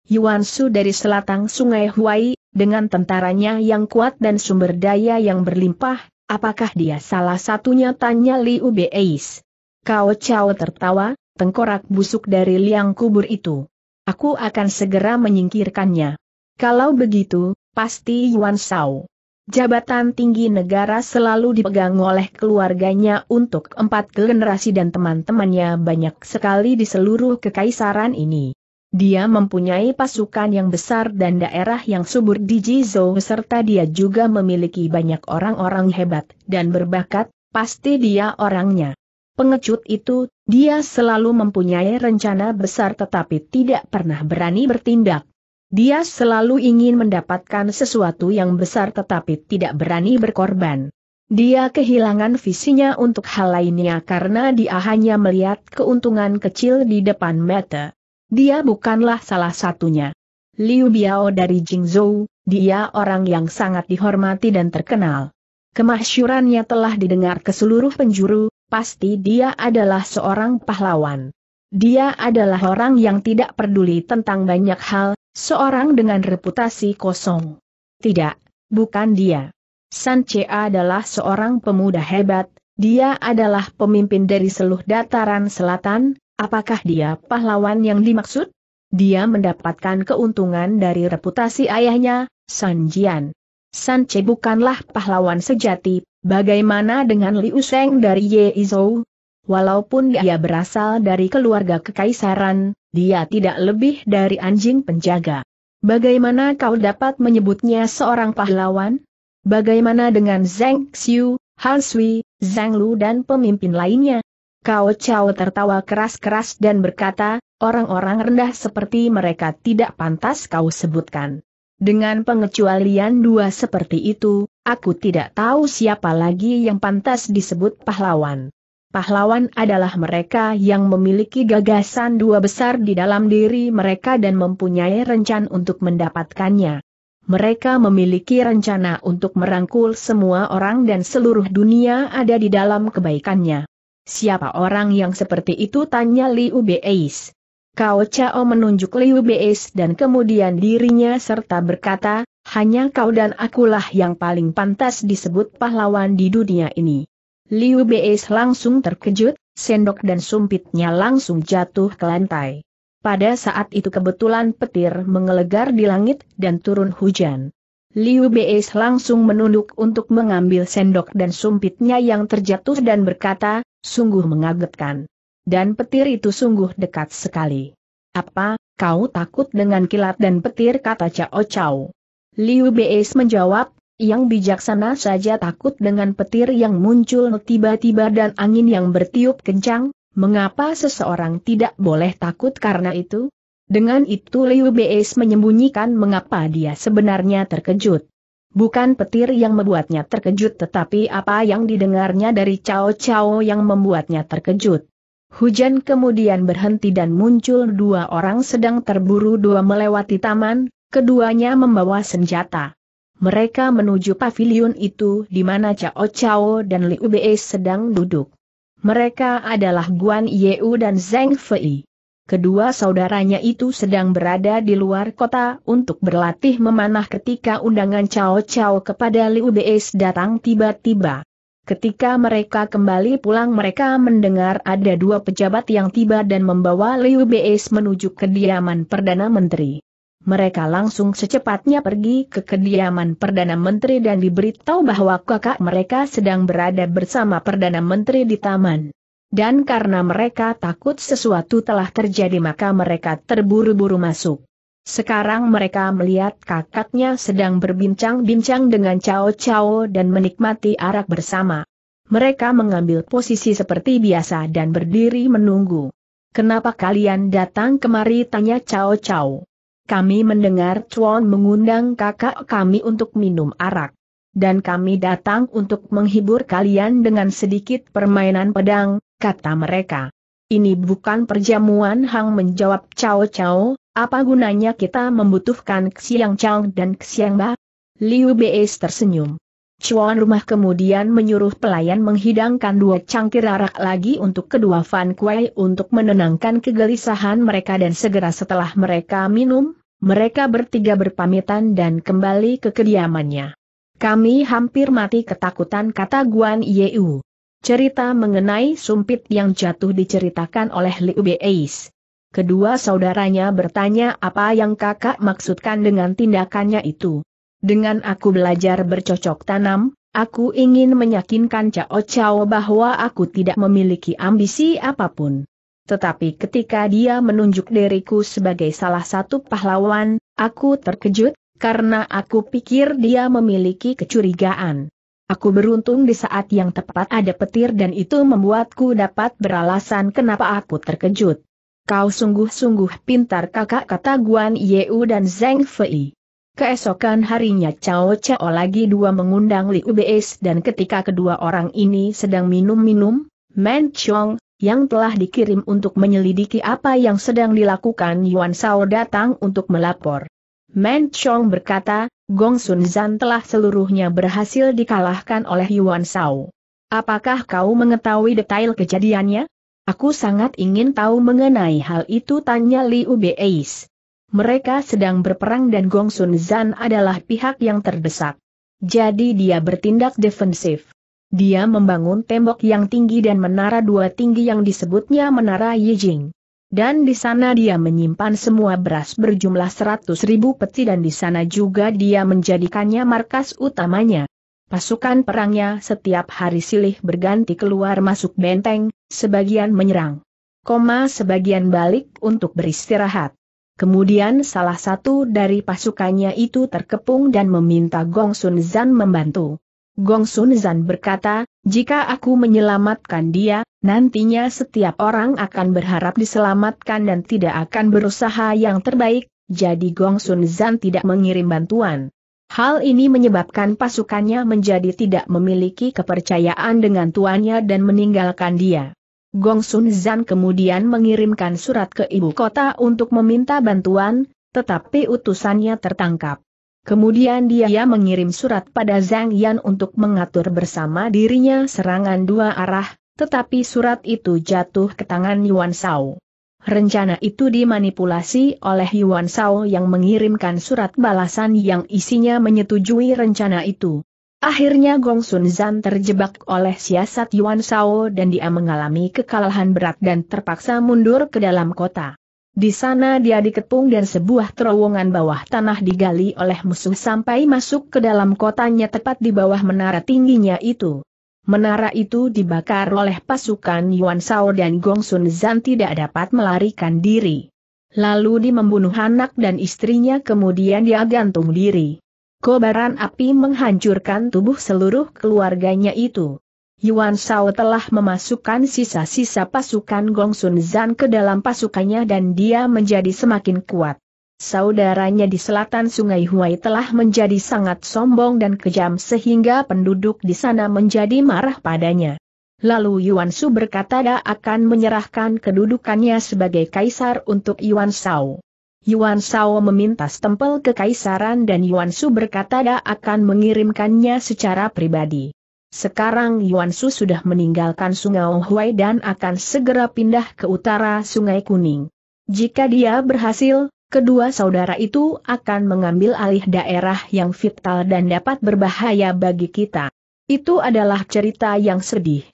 Yuan Su dari selatan sungai Huai, dengan tentaranya yang kuat dan sumber daya yang berlimpah, apakah dia salah satunya tanya Liu Beis. Cao Cao tertawa, tengkorak busuk dari liang kubur itu. Aku akan segera menyingkirkannya. Kalau begitu, pasti Yuan Shao jabatan tinggi negara selalu dipegang oleh keluarganya untuk empat generasi dan teman-temannya banyak sekali di seluruh kekaisaran ini. Dia mempunyai pasukan yang besar dan daerah yang subur di Jizo serta dia juga memiliki banyak orang-orang hebat dan berbakat, pasti dia orangnya. Pengecut itu, dia selalu mempunyai rencana besar tetapi tidak pernah berani bertindak. Dia selalu ingin mendapatkan sesuatu yang besar tetapi tidak berani berkorban. Dia kehilangan visinya untuk hal lainnya karena dia hanya melihat keuntungan kecil di depan mata. Dia bukanlah salah satunya. Liu Biao dari Jingzhou, dia orang yang sangat dihormati dan terkenal. Kemasyurannya telah didengar ke seluruh penjuru, pasti dia adalah seorang pahlawan. Dia adalah orang yang tidak peduli tentang banyak hal, Seorang dengan reputasi kosong. Tidak, bukan dia. San Che adalah seorang pemuda hebat, dia adalah pemimpin dari seluruh dataran selatan, apakah dia pahlawan yang dimaksud? Dia mendapatkan keuntungan dari reputasi ayahnya, San Jian. San Che bukanlah pahlawan sejati, bagaimana dengan Liu Sheng dari Ye Izou? Walaupun dia ya. berasal dari keluarga kekaisaran, dia tidak lebih dari anjing penjaga. Bagaimana kau dapat menyebutnya seorang pahlawan? Bagaimana dengan Zhang Xiu, Han Sui, Zhang Lu dan pemimpin lainnya? Kau Chao tertawa keras-keras dan berkata, orang-orang rendah seperti mereka tidak pantas kau sebutkan. Dengan pengecualian dua seperti itu, aku tidak tahu siapa lagi yang pantas disebut pahlawan. Pahlawan adalah mereka yang memiliki gagasan dua besar di dalam diri mereka dan mempunyai rencan untuk mendapatkannya. Mereka memiliki rencana untuk merangkul semua orang dan seluruh dunia ada di dalam kebaikannya. Siapa orang yang seperti itu tanya Liu Beis. Kao Chao menunjuk Liu Beis dan kemudian dirinya serta berkata, hanya kau dan akulah yang paling pantas disebut pahlawan di dunia ini. Liu Beis langsung terkejut, sendok dan sumpitnya langsung jatuh ke lantai. Pada saat itu kebetulan petir mengelegar di langit dan turun hujan. Liu Beis langsung menunduk untuk mengambil sendok dan sumpitnya yang terjatuh dan berkata, sungguh mengagetkan. Dan petir itu sungguh dekat sekali. Apa, kau takut dengan kilat dan petir kata Cao Cao? Liu Beis menjawab, yang bijaksana saja takut dengan petir yang muncul tiba-tiba dan angin yang bertiup kencang, mengapa seseorang tidak boleh takut karena itu? Dengan itu Liu Beis menyembunyikan mengapa dia sebenarnya terkejut. Bukan petir yang membuatnya terkejut tetapi apa yang didengarnya dari Cao Cao yang membuatnya terkejut. Hujan kemudian berhenti dan muncul dua orang sedang terburu dua melewati taman, keduanya membawa senjata. Mereka menuju pavilion itu di mana Cao Cao dan Liu Bei sedang duduk. Mereka adalah Guan Yeu dan Zheng Fei. Kedua saudaranya itu sedang berada di luar kota untuk berlatih memanah ketika undangan Cao Cao kepada Liu Bei datang tiba-tiba. Ketika mereka kembali pulang mereka mendengar ada dua pejabat yang tiba dan membawa Liu Bei menuju kediaman Perdana Menteri. Mereka langsung secepatnya pergi ke kediaman Perdana Menteri dan diberitahu bahwa kakak mereka sedang berada bersama Perdana Menteri di taman. Dan karena mereka takut sesuatu telah terjadi maka mereka terburu-buru masuk. Sekarang mereka melihat kakaknya sedang berbincang-bincang dengan Cao Cao dan menikmati arak bersama. Mereka mengambil posisi seperti biasa dan berdiri menunggu. Kenapa kalian datang kemari tanya Cao Cao? Kami mendengar Chuan mengundang kakak kami untuk minum arak. Dan kami datang untuk menghibur kalian dengan sedikit permainan pedang, kata mereka. Ini bukan perjamuan Hang menjawab Cao Cao, apa gunanya kita membutuhkan Xiang Chang dan Xiang Ba? Liu Bei tersenyum. Cuan rumah kemudian menyuruh pelayan menghidangkan dua cangkir arak lagi untuk kedua Fan Kuei untuk menenangkan kegelisahan mereka dan segera setelah mereka minum, mereka bertiga berpamitan dan kembali ke kediamannya. Kami hampir mati ketakutan kata Guan Yeu. Cerita mengenai sumpit yang jatuh diceritakan oleh Liu Beis. Kedua saudaranya bertanya apa yang kakak maksudkan dengan tindakannya itu. Dengan aku belajar bercocok tanam, aku ingin meyakinkan Cao Cao bahwa aku tidak memiliki ambisi apapun. Tetapi ketika dia menunjuk diriku sebagai salah satu pahlawan, aku terkejut, karena aku pikir dia memiliki kecurigaan. Aku beruntung di saat yang tepat ada petir dan itu membuatku dapat beralasan kenapa aku terkejut. Kau sungguh-sungguh pintar kakak kata Guan Yeu dan Zhang Fei. Keesokan harinya Cao Cao lagi dua mengundang Liu Beis dan ketika kedua orang ini sedang minum-minum, Men Chong, yang telah dikirim untuk menyelidiki apa yang sedang dilakukan Yuan Sao datang untuk melapor. Men Chong berkata, Gong Sun Zan telah seluruhnya berhasil dikalahkan oleh Yuan Sao. Apakah kau mengetahui detail kejadiannya? Aku sangat ingin tahu mengenai hal itu tanya Liu Beis mereka sedang berperang dan Gong Sun Zan adalah pihak yang terdesak. Jadi dia bertindak defensif. Dia membangun tembok yang tinggi dan menara dua tinggi yang disebutnya Menara Yijing. Dan di sana dia menyimpan semua beras berjumlah seratus ribu peti dan di sana juga dia menjadikannya markas utamanya. Pasukan perangnya setiap hari silih berganti keluar masuk benteng, sebagian menyerang. Koma sebagian balik untuk beristirahat. Kemudian salah satu dari pasukannya itu terkepung dan meminta Gong Sun Zan membantu. Gong Sun Zan berkata, jika aku menyelamatkan dia, nantinya setiap orang akan berharap diselamatkan dan tidak akan berusaha yang terbaik, jadi Gong Sun Zan tidak mengirim bantuan. Hal ini menyebabkan pasukannya menjadi tidak memiliki kepercayaan dengan tuannya dan meninggalkan dia. Gong Sun Zan kemudian mengirimkan surat ke ibu kota untuk meminta bantuan, tetapi utusannya tertangkap. Kemudian dia mengirim surat pada Zhang Yan untuk mengatur bersama dirinya serangan dua arah, tetapi surat itu jatuh ke tangan Yuan Shao. Rencana itu dimanipulasi oleh Yuan Shao yang mengirimkan surat balasan yang isinya menyetujui rencana itu. Akhirnya Gong Sun Zan terjebak oleh siasat Yuan Shao dan dia mengalami kekalahan berat dan terpaksa mundur ke dalam kota. Di sana dia dikepung dan sebuah terowongan bawah tanah digali oleh musuh sampai masuk ke dalam kotanya tepat di bawah menara tingginya itu. Menara itu dibakar oleh pasukan Yuan Shao dan Gong Sun Zan tidak dapat melarikan diri. Lalu dia membunuh anak dan istrinya kemudian dia gantung diri. Kobaran api menghancurkan tubuh seluruh keluarganya itu. Yuan Shao telah memasukkan sisa-sisa pasukan Gong Sun Zan ke dalam pasukannya dan dia menjadi semakin kuat. Saudaranya di selatan Sungai Huai telah menjadi sangat sombong dan kejam sehingga penduduk di sana menjadi marah padanya. Lalu Yuan Shu berkata dia akan menyerahkan kedudukannya sebagai kaisar untuk Yuan Shao. Yuan Sao meminta stempel kekaisaran dan Yuan Su berkata dia akan mengirimkannya secara pribadi. Sekarang Yuan Su sudah meninggalkan Sungai Huai dan akan segera pindah ke utara Sungai Kuning. Jika dia berhasil, kedua saudara itu akan mengambil alih daerah yang vital dan dapat berbahaya bagi kita. Itu adalah cerita yang sedih.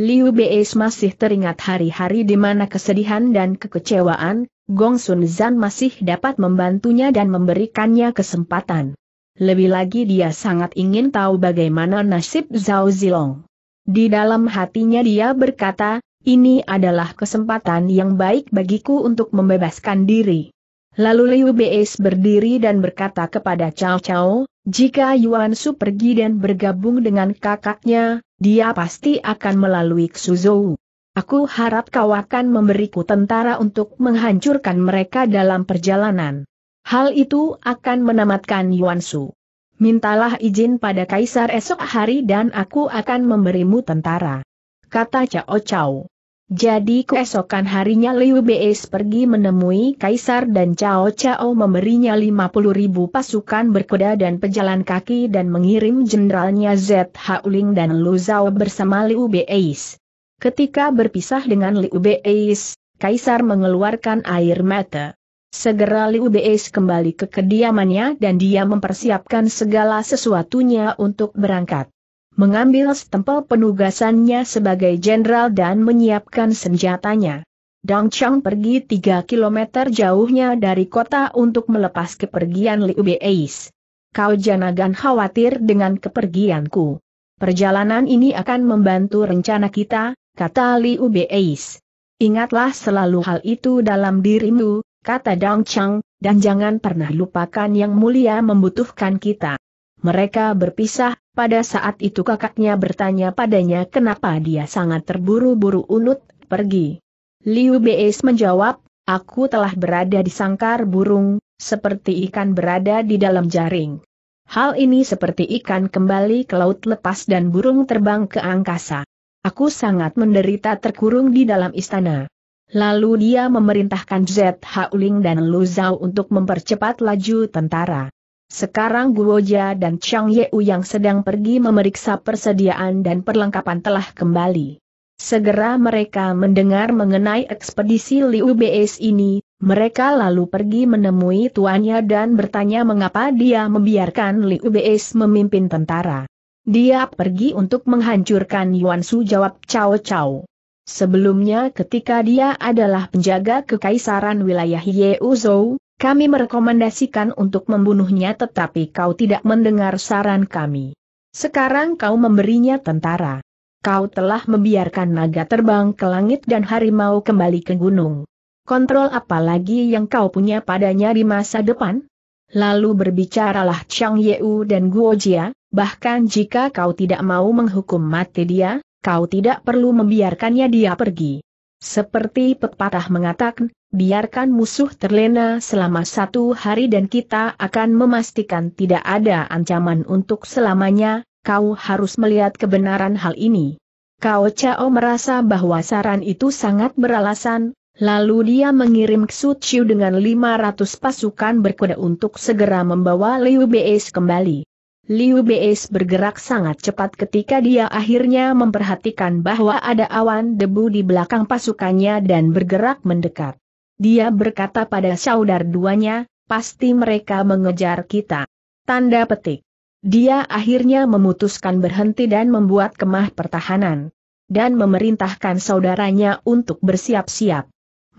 Liu Bei masih teringat hari-hari di mana kesedihan dan kekecewaan, Gong Sun Zan masih dapat membantunya dan memberikannya kesempatan. Lebih lagi dia sangat ingin tahu bagaimana nasib Zhao Zilong. Di dalam hatinya dia berkata, ini adalah kesempatan yang baik bagiku untuk membebaskan diri. Lalu Liu Bei berdiri dan berkata kepada Cao Cao, jika Yuan Su pergi dan bergabung dengan kakaknya, dia pasti akan melalui Xuzhou. Aku harap kau akan memberiku tentara untuk menghancurkan mereka dalam perjalanan. Hal itu akan menamatkan Yuan Su. Mintalah izin pada kaisar esok hari dan aku akan memberimu tentara. Kata Cao Cao. Jadi keesokan harinya Liu Beis pergi menemui Kaisar dan Cao Cao memberinya 50 ribu pasukan berkuda dan pejalan kaki dan mengirim jenderalnya Z Hauling dan Lu Zhao bersama Liu Beis. Ketika berpisah dengan Liu Beis, Kaisar mengeluarkan air mata. Segera Liu Beis kembali ke kediamannya dan dia mempersiapkan segala sesuatunya untuk berangkat mengambil stempel penugasannya sebagai jenderal dan menyiapkan senjatanya. Dang Chang pergi 3 km jauhnya dari kota untuk melepas kepergian Liu Beis. Kau janagan khawatir dengan kepergianku. Perjalanan ini akan membantu rencana kita, kata Liu Beis. Ingatlah selalu hal itu dalam dirimu, kata Dang Chang, dan jangan pernah lupakan yang mulia membutuhkan kita. Mereka berpisah, pada saat itu kakaknya bertanya padanya kenapa dia sangat terburu-buru unut, pergi. Liu Beis menjawab, aku telah berada di sangkar burung, seperti ikan berada di dalam jaring. Hal ini seperti ikan kembali ke laut lepas dan burung terbang ke angkasa. Aku sangat menderita terkurung di dalam istana. Lalu dia memerintahkan Z Hauling dan Lu Zhao untuk mempercepat laju tentara. Sekarang Guoja dan Chang Yeu yang sedang pergi memeriksa persediaan dan perlengkapan telah kembali. Segera mereka mendengar mengenai ekspedisi Liu BS ini, mereka lalu pergi menemui tuannya dan bertanya mengapa dia membiarkan Liu BS memimpin tentara. Dia pergi untuk menghancurkan Yuan Su jawab Cao Cao. Sebelumnya ketika dia adalah penjaga kekaisaran wilayah Yeuzhou, kami merekomendasikan untuk membunuhnya tetapi kau tidak mendengar saran kami. Sekarang kau memberinya tentara. Kau telah membiarkan naga terbang ke langit dan harimau kembali ke gunung. Kontrol apa lagi yang kau punya padanya di masa depan? Lalu berbicaralah Chang Yeu dan Guo Jia, bahkan jika kau tidak mau menghukum mati dia, kau tidak perlu membiarkannya dia pergi. Seperti pepatah mengatakan, biarkan musuh terlena selama satu hari dan kita akan memastikan tidak ada ancaman untuk selamanya, kau harus melihat kebenaran hal ini. kau Chao merasa bahwa saran itu sangat beralasan, lalu dia mengirim Xu Chiu dengan 500 pasukan berkuda untuk segera membawa Liu Beis kembali. Liu Beis bergerak sangat cepat ketika dia akhirnya memperhatikan bahwa ada awan debu di belakang pasukannya dan bergerak mendekat. Dia berkata pada saudar duanya, pasti mereka mengejar kita. Tanda petik. Dia akhirnya memutuskan berhenti dan membuat kemah pertahanan. Dan memerintahkan saudaranya untuk bersiap-siap.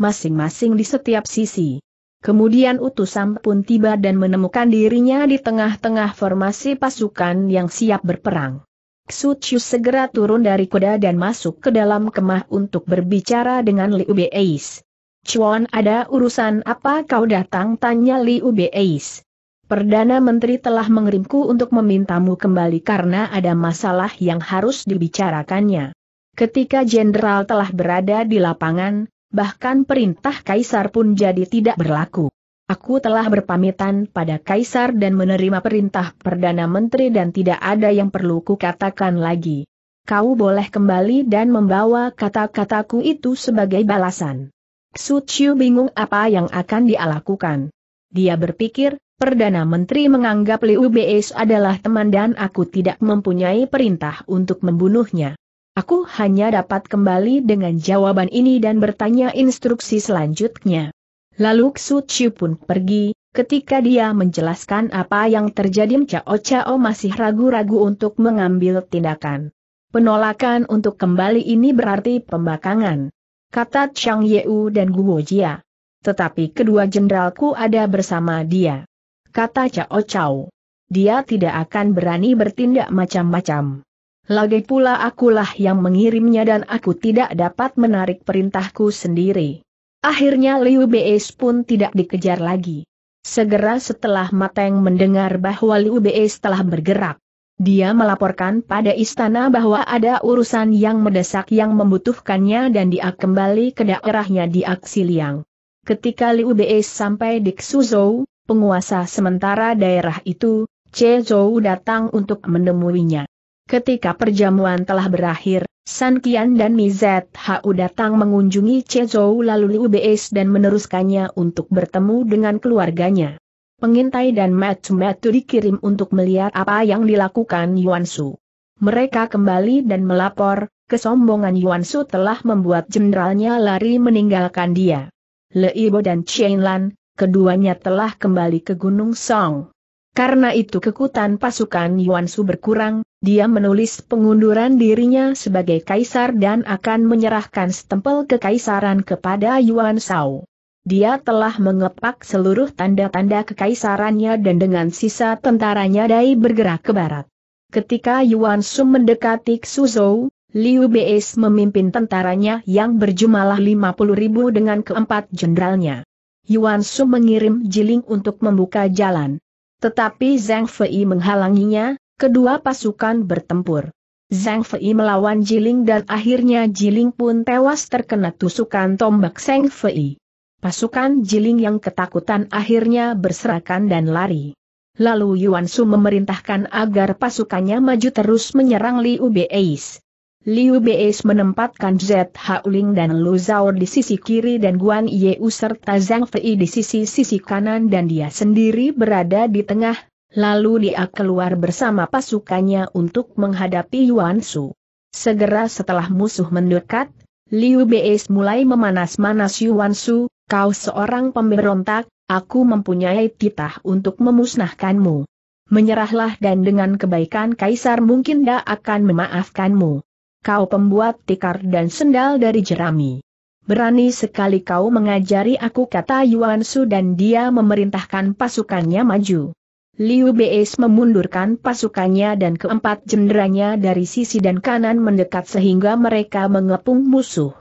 Masing-masing di setiap sisi. Kemudian utusan pun tiba dan menemukan dirinya di tengah-tengah formasi pasukan yang siap berperang. Xu segera turun dari kuda dan masuk ke dalam kemah untuk berbicara dengan Liu Beis. Chuan ada urusan apa kau datang tanya Liu Beis. Perdana Menteri telah mengirimku untuk memintamu kembali karena ada masalah yang harus dibicarakannya. Ketika jenderal telah berada di lapangan, bahkan perintah kaisar pun jadi tidak berlaku. Aku telah berpamitan pada kaisar dan menerima perintah Perdana Menteri dan tidak ada yang perlu kukatakan lagi. Kau boleh kembali dan membawa kata-kataku itu sebagai balasan. Su Chiu bingung apa yang akan dia lakukan. Dia berpikir, Perdana Menteri menganggap Liu Beis adalah teman dan aku tidak mempunyai perintah untuk membunuhnya. Aku hanya dapat kembali dengan jawaban ini dan bertanya instruksi selanjutnya. Lalu Su Chiu pun pergi, ketika dia menjelaskan apa yang terjadi Cao Cao masih ragu-ragu untuk mengambil tindakan. Penolakan untuk kembali ini berarti pembakangan kata Chang Yeu dan Guo Jia. Tetapi kedua jenderalku ada bersama dia. Kata Cao Cao. Dia tidak akan berani bertindak macam-macam. Lagi pula akulah yang mengirimnya dan aku tidak dapat menarik perintahku sendiri. Akhirnya Liu Beis pun tidak dikejar lagi. Segera setelah Mateng mendengar bahwa Liu Beis telah bergerak, dia melaporkan pada istana bahwa ada urusan yang mendesak yang membutuhkannya dan dia kembali ke daerahnya di Aksiliang. Ketika Liu Bei sampai di Xuzhou, penguasa sementara daerah itu, Che Zhou datang untuk menemuinya. Ketika perjamuan telah berakhir, San Qian dan Mi Zhu datang mengunjungi Che Zhou lalu Liu Bei dan meneruskannya untuk bertemu dengan keluarganya pengintai dan Matsumatsu dikirim untuk melihat apa yang dilakukan Yuan Su. Mereka kembali dan melapor, kesombongan Yuan Su telah membuat jenderalnya lari meninggalkan dia. Leibo dan Lan, keduanya telah kembali ke Gunung Song. Karena itu kekuatan pasukan Yuan Su berkurang, dia menulis pengunduran dirinya sebagai kaisar dan akan menyerahkan stempel kekaisaran kepada Yuan Shao. Dia telah mengepak seluruh tanda-tanda kekaisarannya dan dengan sisa tentaranya Dai bergerak ke barat. Ketika Yuan Su mendekati Suzhou, Liu Beis memimpin tentaranya yang berjumlah 50 ribu dengan keempat jenderalnya. Yuan Su mengirim Jiling untuk membuka jalan. Tetapi Zhang Fei menghalanginya, kedua pasukan bertempur. Zhang Fei melawan Jiling dan akhirnya Jiling pun tewas terkena tusukan tombak Zhang Fei. Pasukan Jiling yang ketakutan akhirnya berserakan dan lari. Lalu Yuan Su memerintahkan agar pasukannya maju terus menyerang Liu Beis. Liu Beis menempatkan ZH Ling dan Lu Zhao di sisi kiri dan Guan Yeu serta Zhang Fei di sisi-sisi kanan dan dia sendiri berada di tengah, lalu dia keluar bersama pasukannya untuk menghadapi Yuan Su. Segera setelah musuh mendekat, Liu Beis mulai memanas-manas Yuan Su, kau seorang pemberontak, aku mempunyai titah untuk memusnahkanmu. Menyerahlah dan dengan kebaikan Kaisar mungkin dia akan memaafkanmu. Kau pembuat tikar dan sendal dari jerami. Berani sekali kau mengajari aku kata Yuan Su dan dia memerintahkan pasukannya maju. Liu Beis memundurkan pasukannya dan keempat jenderanya dari sisi dan kanan mendekat sehingga mereka mengepung musuh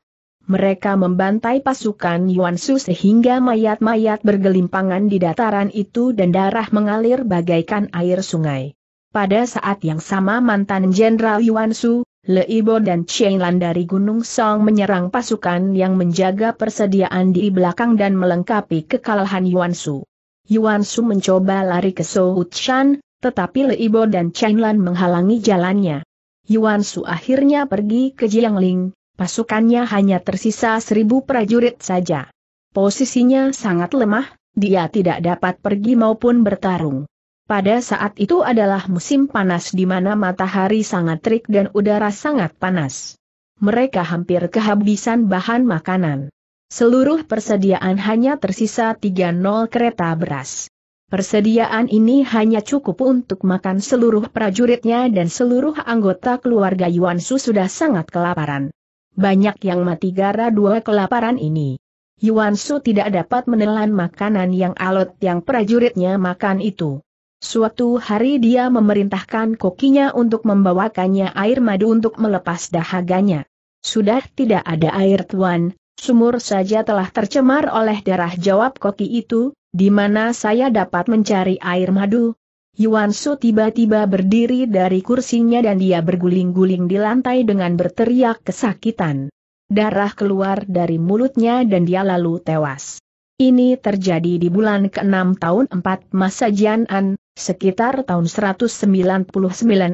mereka membantai pasukan Yuan Su sehingga mayat-mayat bergelimpangan di dataran itu dan darah mengalir bagaikan air sungai. Pada saat yang sama mantan Jenderal Yuan Su, Leibo dan Lan dari Gunung Song menyerang pasukan yang menjaga persediaan di belakang dan melengkapi kekalahan Yuan Su. Yuan Su mencoba lari ke Shan, tetapi Leibo dan Lan menghalangi jalannya. Yuan Su akhirnya pergi ke Jiangling, pasukannya hanya tersisa seribu prajurit saja. Posisinya sangat lemah, dia tidak dapat pergi maupun bertarung. Pada saat itu adalah musim panas di mana matahari sangat terik dan udara sangat panas. Mereka hampir kehabisan bahan makanan. Seluruh persediaan hanya tersisa 30 kereta beras. Persediaan ini hanya cukup untuk makan seluruh prajuritnya dan seluruh anggota keluarga Yuan Su sudah sangat kelaparan banyak yang mati gara dua kelaparan ini. Yuan Su tidak dapat menelan makanan yang alot yang prajuritnya makan itu. Suatu hari dia memerintahkan kokinya untuk membawakannya air madu untuk melepas dahaganya. Sudah tidak ada air tuan, sumur saja telah tercemar oleh darah jawab koki itu, di mana saya dapat mencari air madu, Yuan Su tiba-tiba berdiri dari kursinya dan dia berguling-guling di lantai dengan berteriak kesakitan. Darah keluar dari mulutnya dan dia lalu tewas. Ini terjadi di bulan ke-6 tahun 4 masa Jianan, sekitar tahun 199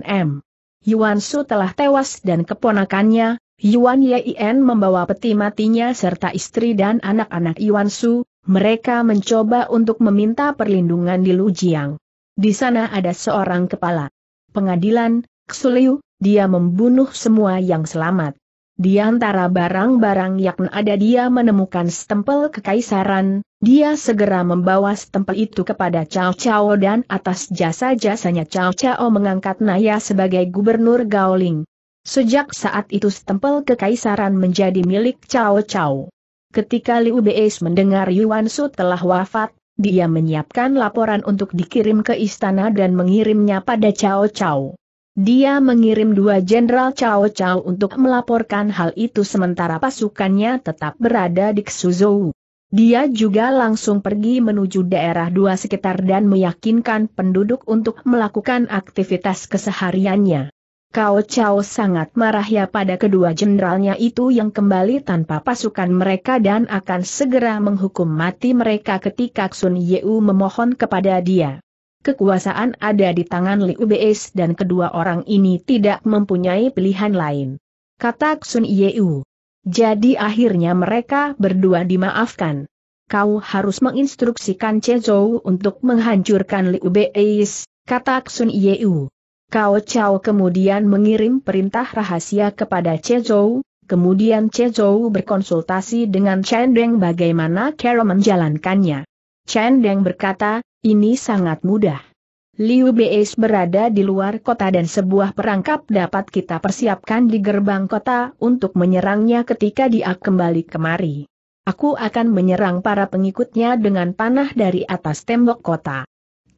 M. Yuan Su telah tewas dan keponakannya, Yuan Yein membawa peti matinya serta istri dan anak-anak Yuan Su, mereka mencoba untuk meminta perlindungan di Lujiang. Di sana ada seorang kepala pengadilan, Ksuliu, dia membunuh semua yang selamat. Di antara barang-barang yang ada dia menemukan stempel kekaisaran, dia segera membawa stempel itu kepada Cao Cao dan atas jasa-jasanya Cao Cao mengangkat Naya sebagai gubernur Gaoling. Sejak saat itu stempel kekaisaran menjadi milik Cao Cao. Ketika Liu Beis mendengar Yuan Su telah wafat, dia menyiapkan laporan untuk dikirim ke istana dan mengirimnya pada Cao Cao. Dia mengirim dua jenderal Cao Cao untuk melaporkan hal itu sementara pasukannya tetap berada di Xuzhou. Dia juga langsung pergi menuju daerah dua sekitar dan meyakinkan penduduk untuk melakukan aktivitas kesehariannya. Kau Chao sangat marah ya pada kedua jenderalnya itu yang kembali tanpa pasukan mereka dan akan segera menghukum mati mereka ketika Sun Yeu memohon kepada dia. Kekuasaan ada di tangan Liu Beis dan kedua orang ini tidak mempunyai pilihan lain. Kata Sun Yeu. Jadi akhirnya mereka berdua dimaafkan. Kau harus menginstruksikan Chezou untuk menghancurkan Liu Beis, kata Sun Yeu. Kao Chao kemudian mengirim perintah rahasia kepada Che Zhou, kemudian Che Zhou berkonsultasi dengan Chen Deng bagaimana cara menjalankannya. Chen Deng berkata, ini sangat mudah. Liu Beis berada di luar kota dan sebuah perangkap dapat kita persiapkan di gerbang kota untuk menyerangnya ketika dia kembali kemari. Aku akan menyerang para pengikutnya dengan panah dari atas tembok kota.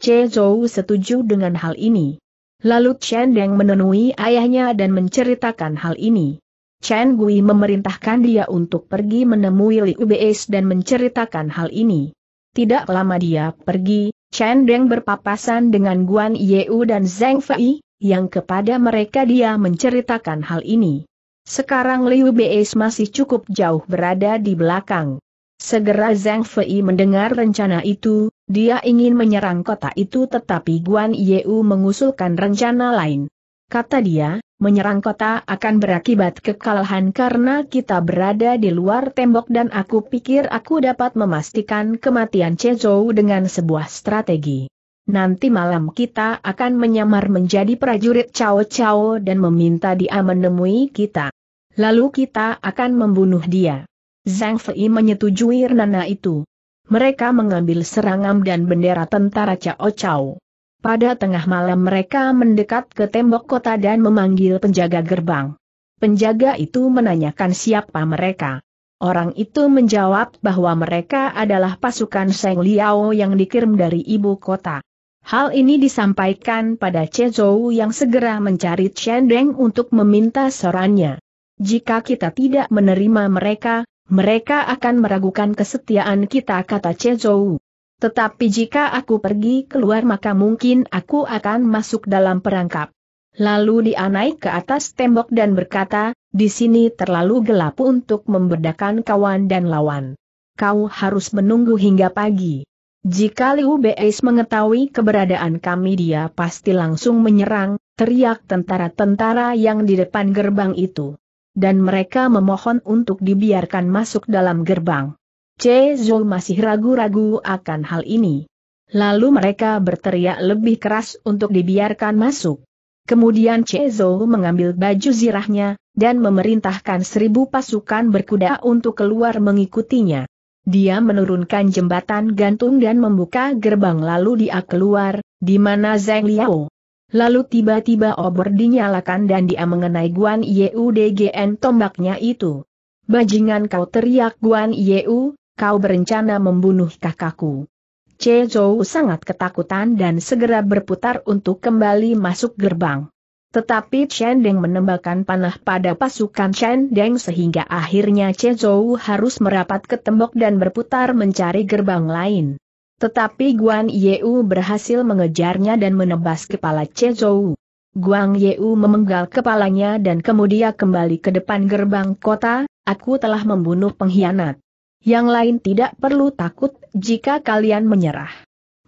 Che Zhou setuju dengan hal ini. Lalu Chen Deng menemui ayahnya dan menceritakan hal ini. Chen Gui memerintahkan dia untuk pergi menemui Liu Beis dan menceritakan hal ini. Tidak lama dia pergi, Chen Deng berpapasan dengan Guan Yeu dan Zhang Fei, yang kepada mereka dia menceritakan hal ini. Sekarang Liu Beis masih cukup jauh berada di belakang. Segera Zhang Fei mendengar rencana itu, dia ingin menyerang kota itu tetapi Guan Yeu mengusulkan rencana lain. Kata dia, menyerang kota akan berakibat kekalahan karena kita berada di luar tembok dan aku pikir aku dapat memastikan kematian Chezou dengan sebuah strategi. Nanti malam kita akan menyamar menjadi prajurit Cao Cao dan meminta dia menemui kita. Lalu kita akan membunuh dia. Zhang Fei menyetujui renana itu mereka mengambil serangam dan bendera tentara Cao Cao. Pada tengah malam mereka mendekat ke tembok kota dan memanggil penjaga gerbang. Penjaga itu menanyakan siapa mereka. Orang itu menjawab bahwa mereka adalah pasukan Seng Liao yang dikirim dari ibu kota. Hal ini disampaikan pada Che Zhou yang segera mencari Chen Deng untuk meminta sorannya. Jika kita tidak menerima mereka, mereka akan meragukan kesetiaan kita kata Chezou. Tetapi jika aku pergi keluar maka mungkin aku akan masuk dalam perangkap. Lalu dia naik ke atas tembok dan berkata, di sini terlalu gelap untuk membedakan kawan dan lawan. Kau harus menunggu hingga pagi. Jika Liu Beis mengetahui keberadaan kami dia pasti langsung menyerang, teriak tentara-tentara yang di depan gerbang itu dan mereka memohon untuk dibiarkan masuk dalam gerbang. Cezo masih ragu-ragu akan hal ini. Lalu mereka berteriak lebih keras untuk dibiarkan masuk. Kemudian Cezo mengambil baju zirahnya, dan memerintahkan seribu pasukan berkuda untuk keluar mengikutinya. Dia menurunkan jembatan gantung dan membuka gerbang lalu dia keluar, di mana Zhang Liao, Lalu tiba-tiba obor dinyalakan dan dia mengenai Guan Yeudgn tombaknya itu. Bajingan kau teriak Guan Yeu, kau berencana membunuh kakakku. Che Zhou sangat ketakutan dan segera berputar untuk kembali masuk gerbang. Tetapi Chen Deng menembakkan panah pada pasukan Chen Deng sehingga akhirnya Che Zhou harus merapat ke tembok dan berputar mencari gerbang lain. Tetapi Guan Yeu berhasil mengejarnya dan menebas kepala Che Zhou. Guan Yeu memenggal kepalanya dan kemudian kembali ke depan gerbang kota, aku telah membunuh pengkhianat. Yang lain tidak perlu takut jika kalian menyerah.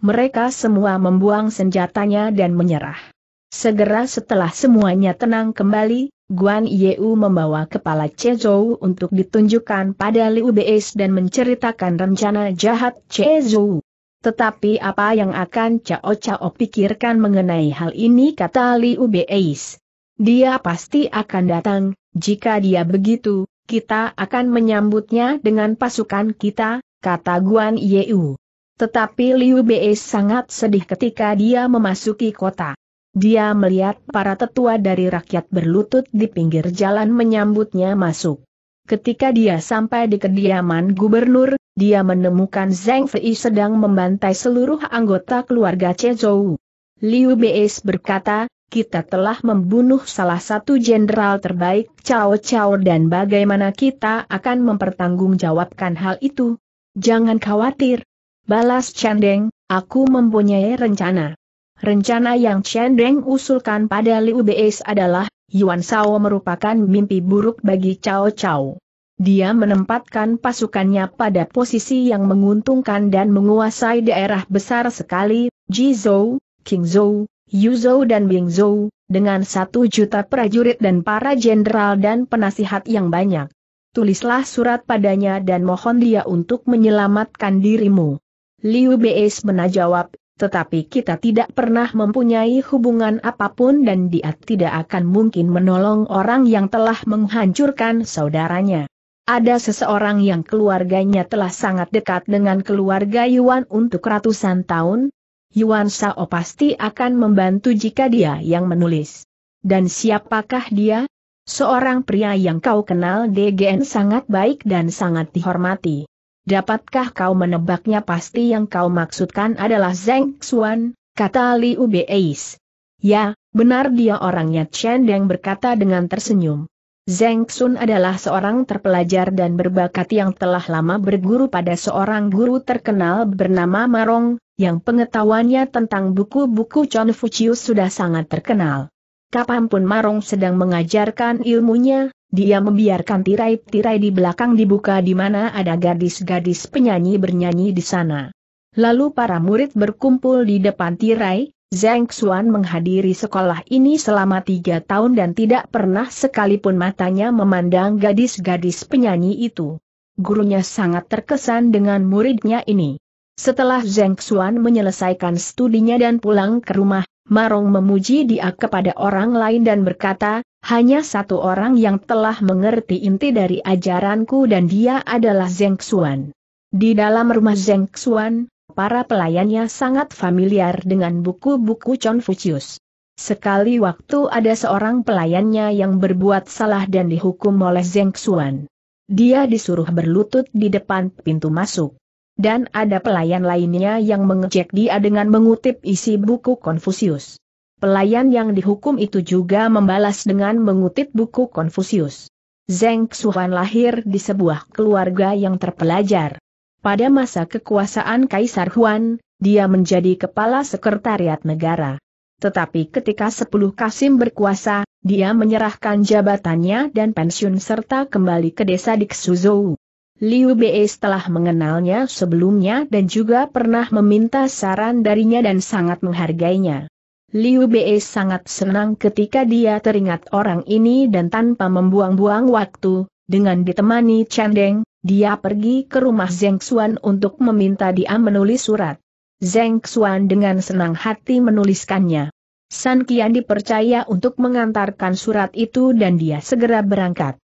Mereka semua membuang senjatanya dan menyerah. Segera setelah semuanya tenang kembali, Guan Yeu membawa kepala Che Zhou untuk ditunjukkan pada Liu Beis dan menceritakan rencana jahat Che Zhou. Tetapi apa yang akan Cao Cao pikirkan mengenai hal ini kata Liu Beis. Dia pasti akan datang, jika dia begitu, kita akan menyambutnya dengan pasukan kita, kata Guan Yeu. Tetapi Liu Beis sangat sedih ketika dia memasuki kota. Dia melihat para tetua dari rakyat berlutut di pinggir jalan menyambutnya masuk. Ketika dia sampai di kediaman gubernur, dia menemukan Zhang Fei sedang membantai seluruh anggota keluarga Chezhou. Liu Beis berkata, kita telah membunuh salah satu jenderal terbaik Cao Cao dan bagaimana kita akan mempertanggungjawabkan hal itu? Jangan khawatir. Balas Chandeng, aku mempunyai rencana. Rencana yang Chandeng usulkan pada Liu Beis adalah, Yuan Sao merupakan mimpi buruk bagi Cao Cao dia menempatkan pasukannya pada posisi yang menguntungkan dan menguasai daerah besar sekali, Jizhou, Qingzhou, Yuzhou dan Bingzhou, dengan satu juta prajurit dan para jenderal dan penasihat yang banyak. Tulislah surat padanya dan mohon dia untuk menyelamatkan dirimu. Liu Beis menjawab, tetapi kita tidak pernah mempunyai hubungan apapun dan dia tidak akan mungkin menolong orang yang telah menghancurkan saudaranya. Ada seseorang yang keluarganya telah sangat dekat dengan keluarga Yuan untuk ratusan tahun, Yuan Sao pasti akan membantu jika dia yang menulis. Dan siapakah dia? Seorang pria yang kau kenal DGN sangat baik dan sangat dihormati. Dapatkah kau menebaknya pasti yang kau maksudkan adalah Zeng Xuan, kata Liu Beis. Ya, benar dia orangnya Chen Deng berkata dengan tersenyum. Zeng Sun adalah seorang terpelajar dan berbakat yang telah lama berguru pada seorang guru terkenal bernama Marong, yang pengetahuannya tentang buku-buku Confucius sudah sangat terkenal. Kapanpun Marong sedang mengajarkan ilmunya, dia membiarkan tirai-tirai di belakang dibuka di mana ada gadis-gadis penyanyi bernyanyi di sana. Lalu para murid berkumpul di depan tirai, Zeng Xuan menghadiri sekolah ini selama tiga tahun dan tidak pernah sekalipun matanya memandang gadis-gadis penyanyi itu. Gurunya sangat terkesan dengan muridnya ini. Setelah Zeng Xuan menyelesaikan studinya dan pulang ke rumah, Marong memuji dia kepada orang lain dan berkata, hanya satu orang yang telah mengerti inti dari ajaranku dan dia adalah Zeng Xuan. Di dalam rumah Zeng Xuan, para pelayannya sangat familiar dengan buku-buku Confucius. Sekali waktu ada seorang pelayannya yang berbuat salah dan dihukum oleh Zeng Xuan. Dia disuruh berlutut di depan pintu masuk. Dan ada pelayan lainnya yang mengecek dia dengan mengutip isi buku Konfusius. Pelayan yang dihukum itu juga membalas dengan mengutip buku Konfusius. Zeng Xuan lahir di sebuah keluarga yang terpelajar. Pada masa kekuasaan Kaisar Huan, dia menjadi kepala sekretariat negara. Tetapi ketika sepuluh Kasim berkuasa, dia menyerahkan jabatannya dan pensiun serta kembali ke desa di Diksuzou. Liu Bei setelah mengenalnya sebelumnya dan juga pernah meminta saran darinya dan sangat menghargainya. Liu Bei sangat senang ketika dia teringat orang ini dan tanpa membuang-buang waktu, dengan ditemani Chandeng, dia pergi ke rumah Zeng Xuan untuk meminta dia menulis surat. Zeng Xuan dengan senang hati menuliskannya. San Qian dipercaya untuk mengantarkan surat itu dan dia segera berangkat.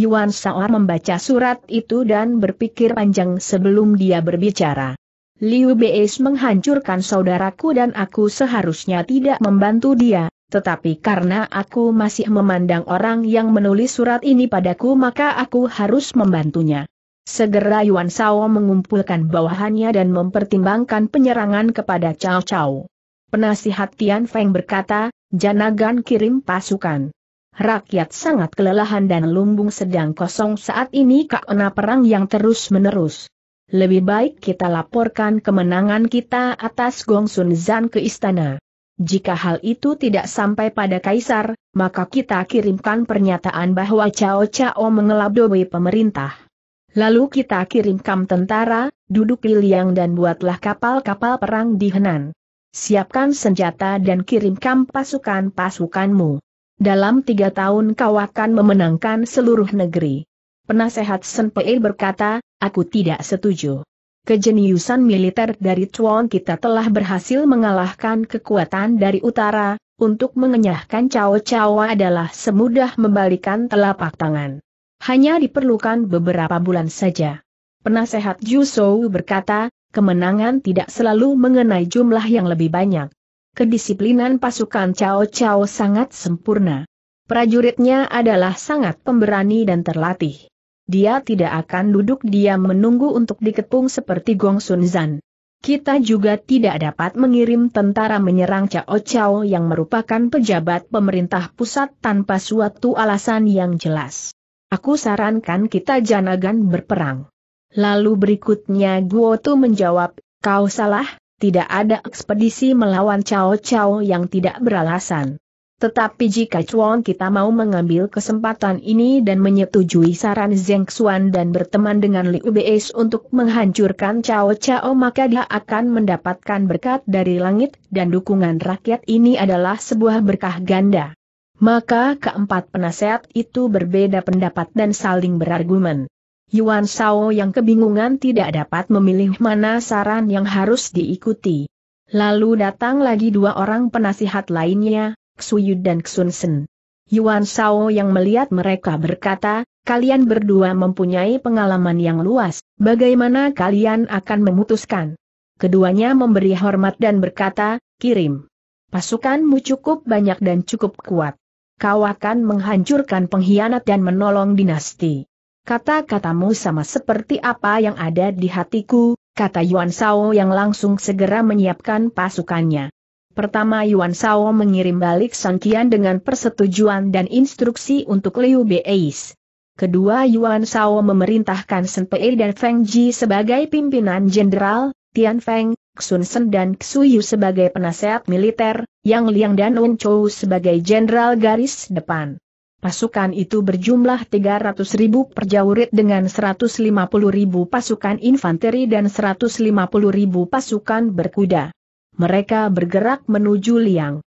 Yuan Saor membaca surat itu dan berpikir panjang sebelum dia berbicara. Liu Beis menghancurkan saudaraku dan aku seharusnya tidak membantu dia, tetapi karena aku masih memandang orang yang menulis surat ini padaku maka aku harus membantunya. Segera Yuan Sao mengumpulkan bawahannya dan mempertimbangkan penyerangan kepada Cao Cao. Penasihat Tian Feng berkata, Janagan kirim pasukan. Rakyat sangat kelelahan dan lumbung sedang kosong saat ini karena perang yang terus-menerus. Lebih baik kita laporkan kemenangan kita atas Gongsun Zan ke istana. Jika hal itu tidak sampai pada kaisar, maka kita kirimkan pernyataan bahwa Cao Cao mengelabui pemerintah. Lalu kita kirimkan tentara, duduk liang dan buatlah kapal-kapal perang di Henan. Siapkan senjata dan kirimkan pasukan-pasukanmu. Dalam tiga tahun kau akan memenangkan seluruh negeri. Penasehat Senpei berkata, aku tidak setuju kejeniusan militer dari Chuan kita telah berhasil mengalahkan kekuatan dari utara, untuk mengenyahkan Cao Cao adalah semudah membalikan telapak tangan. Hanya diperlukan beberapa bulan saja. Penasehat Shou berkata, kemenangan tidak selalu mengenai jumlah yang lebih banyak. Kedisiplinan pasukan Cao Cao sangat sempurna. Prajuritnya adalah sangat pemberani dan terlatih dia tidak akan duduk diam menunggu untuk dikepung seperti Gong Sun Zan. Kita juga tidak dapat mengirim tentara menyerang Cao Cao yang merupakan pejabat pemerintah pusat tanpa suatu alasan yang jelas. Aku sarankan kita janagan berperang. Lalu berikutnya Guo Tu menjawab, kau salah, tidak ada ekspedisi melawan Cao Cao yang tidak beralasan. Tetapi jika Chuan kita mau mengambil kesempatan ini dan menyetujui saran Zeng Xuan dan berteman dengan Liu Beis untuk menghancurkan Cao Cao maka dia akan mendapatkan berkat dari langit dan dukungan rakyat ini adalah sebuah berkah ganda. Maka keempat penasehat itu berbeda pendapat dan saling berargumen. Yuan Shao yang kebingungan tidak dapat memilih mana saran yang harus diikuti. Lalu datang lagi dua orang penasihat lainnya, Xuyu dan Xunsen. Yuan Sao yang melihat mereka berkata, kalian berdua mempunyai pengalaman yang luas, bagaimana kalian akan memutuskan? Keduanya memberi hormat dan berkata, kirim. Pasukanmu cukup banyak dan cukup kuat. Kau akan menghancurkan pengkhianat dan menolong dinasti. Kata-katamu sama seperti apa yang ada di hatiku, kata Yuan Sao yang langsung segera menyiapkan pasukannya. Pertama Yuan Sao mengirim balik Kian dengan persetujuan dan instruksi untuk Liu Beis. Kedua Yuan Sao memerintahkan Sen Pei dan Feng Ji sebagai pimpinan jenderal, Tian Feng, Xun Sen dan Xuyu sebagai penasehat militer, Yang Liang dan Un Chou sebagai jenderal garis depan. Pasukan itu berjumlah 300 ribu perjaurit dengan 150.000 pasukan infanteri dan 150.000 pasukan berkuda mereka bergerak menuju Liang.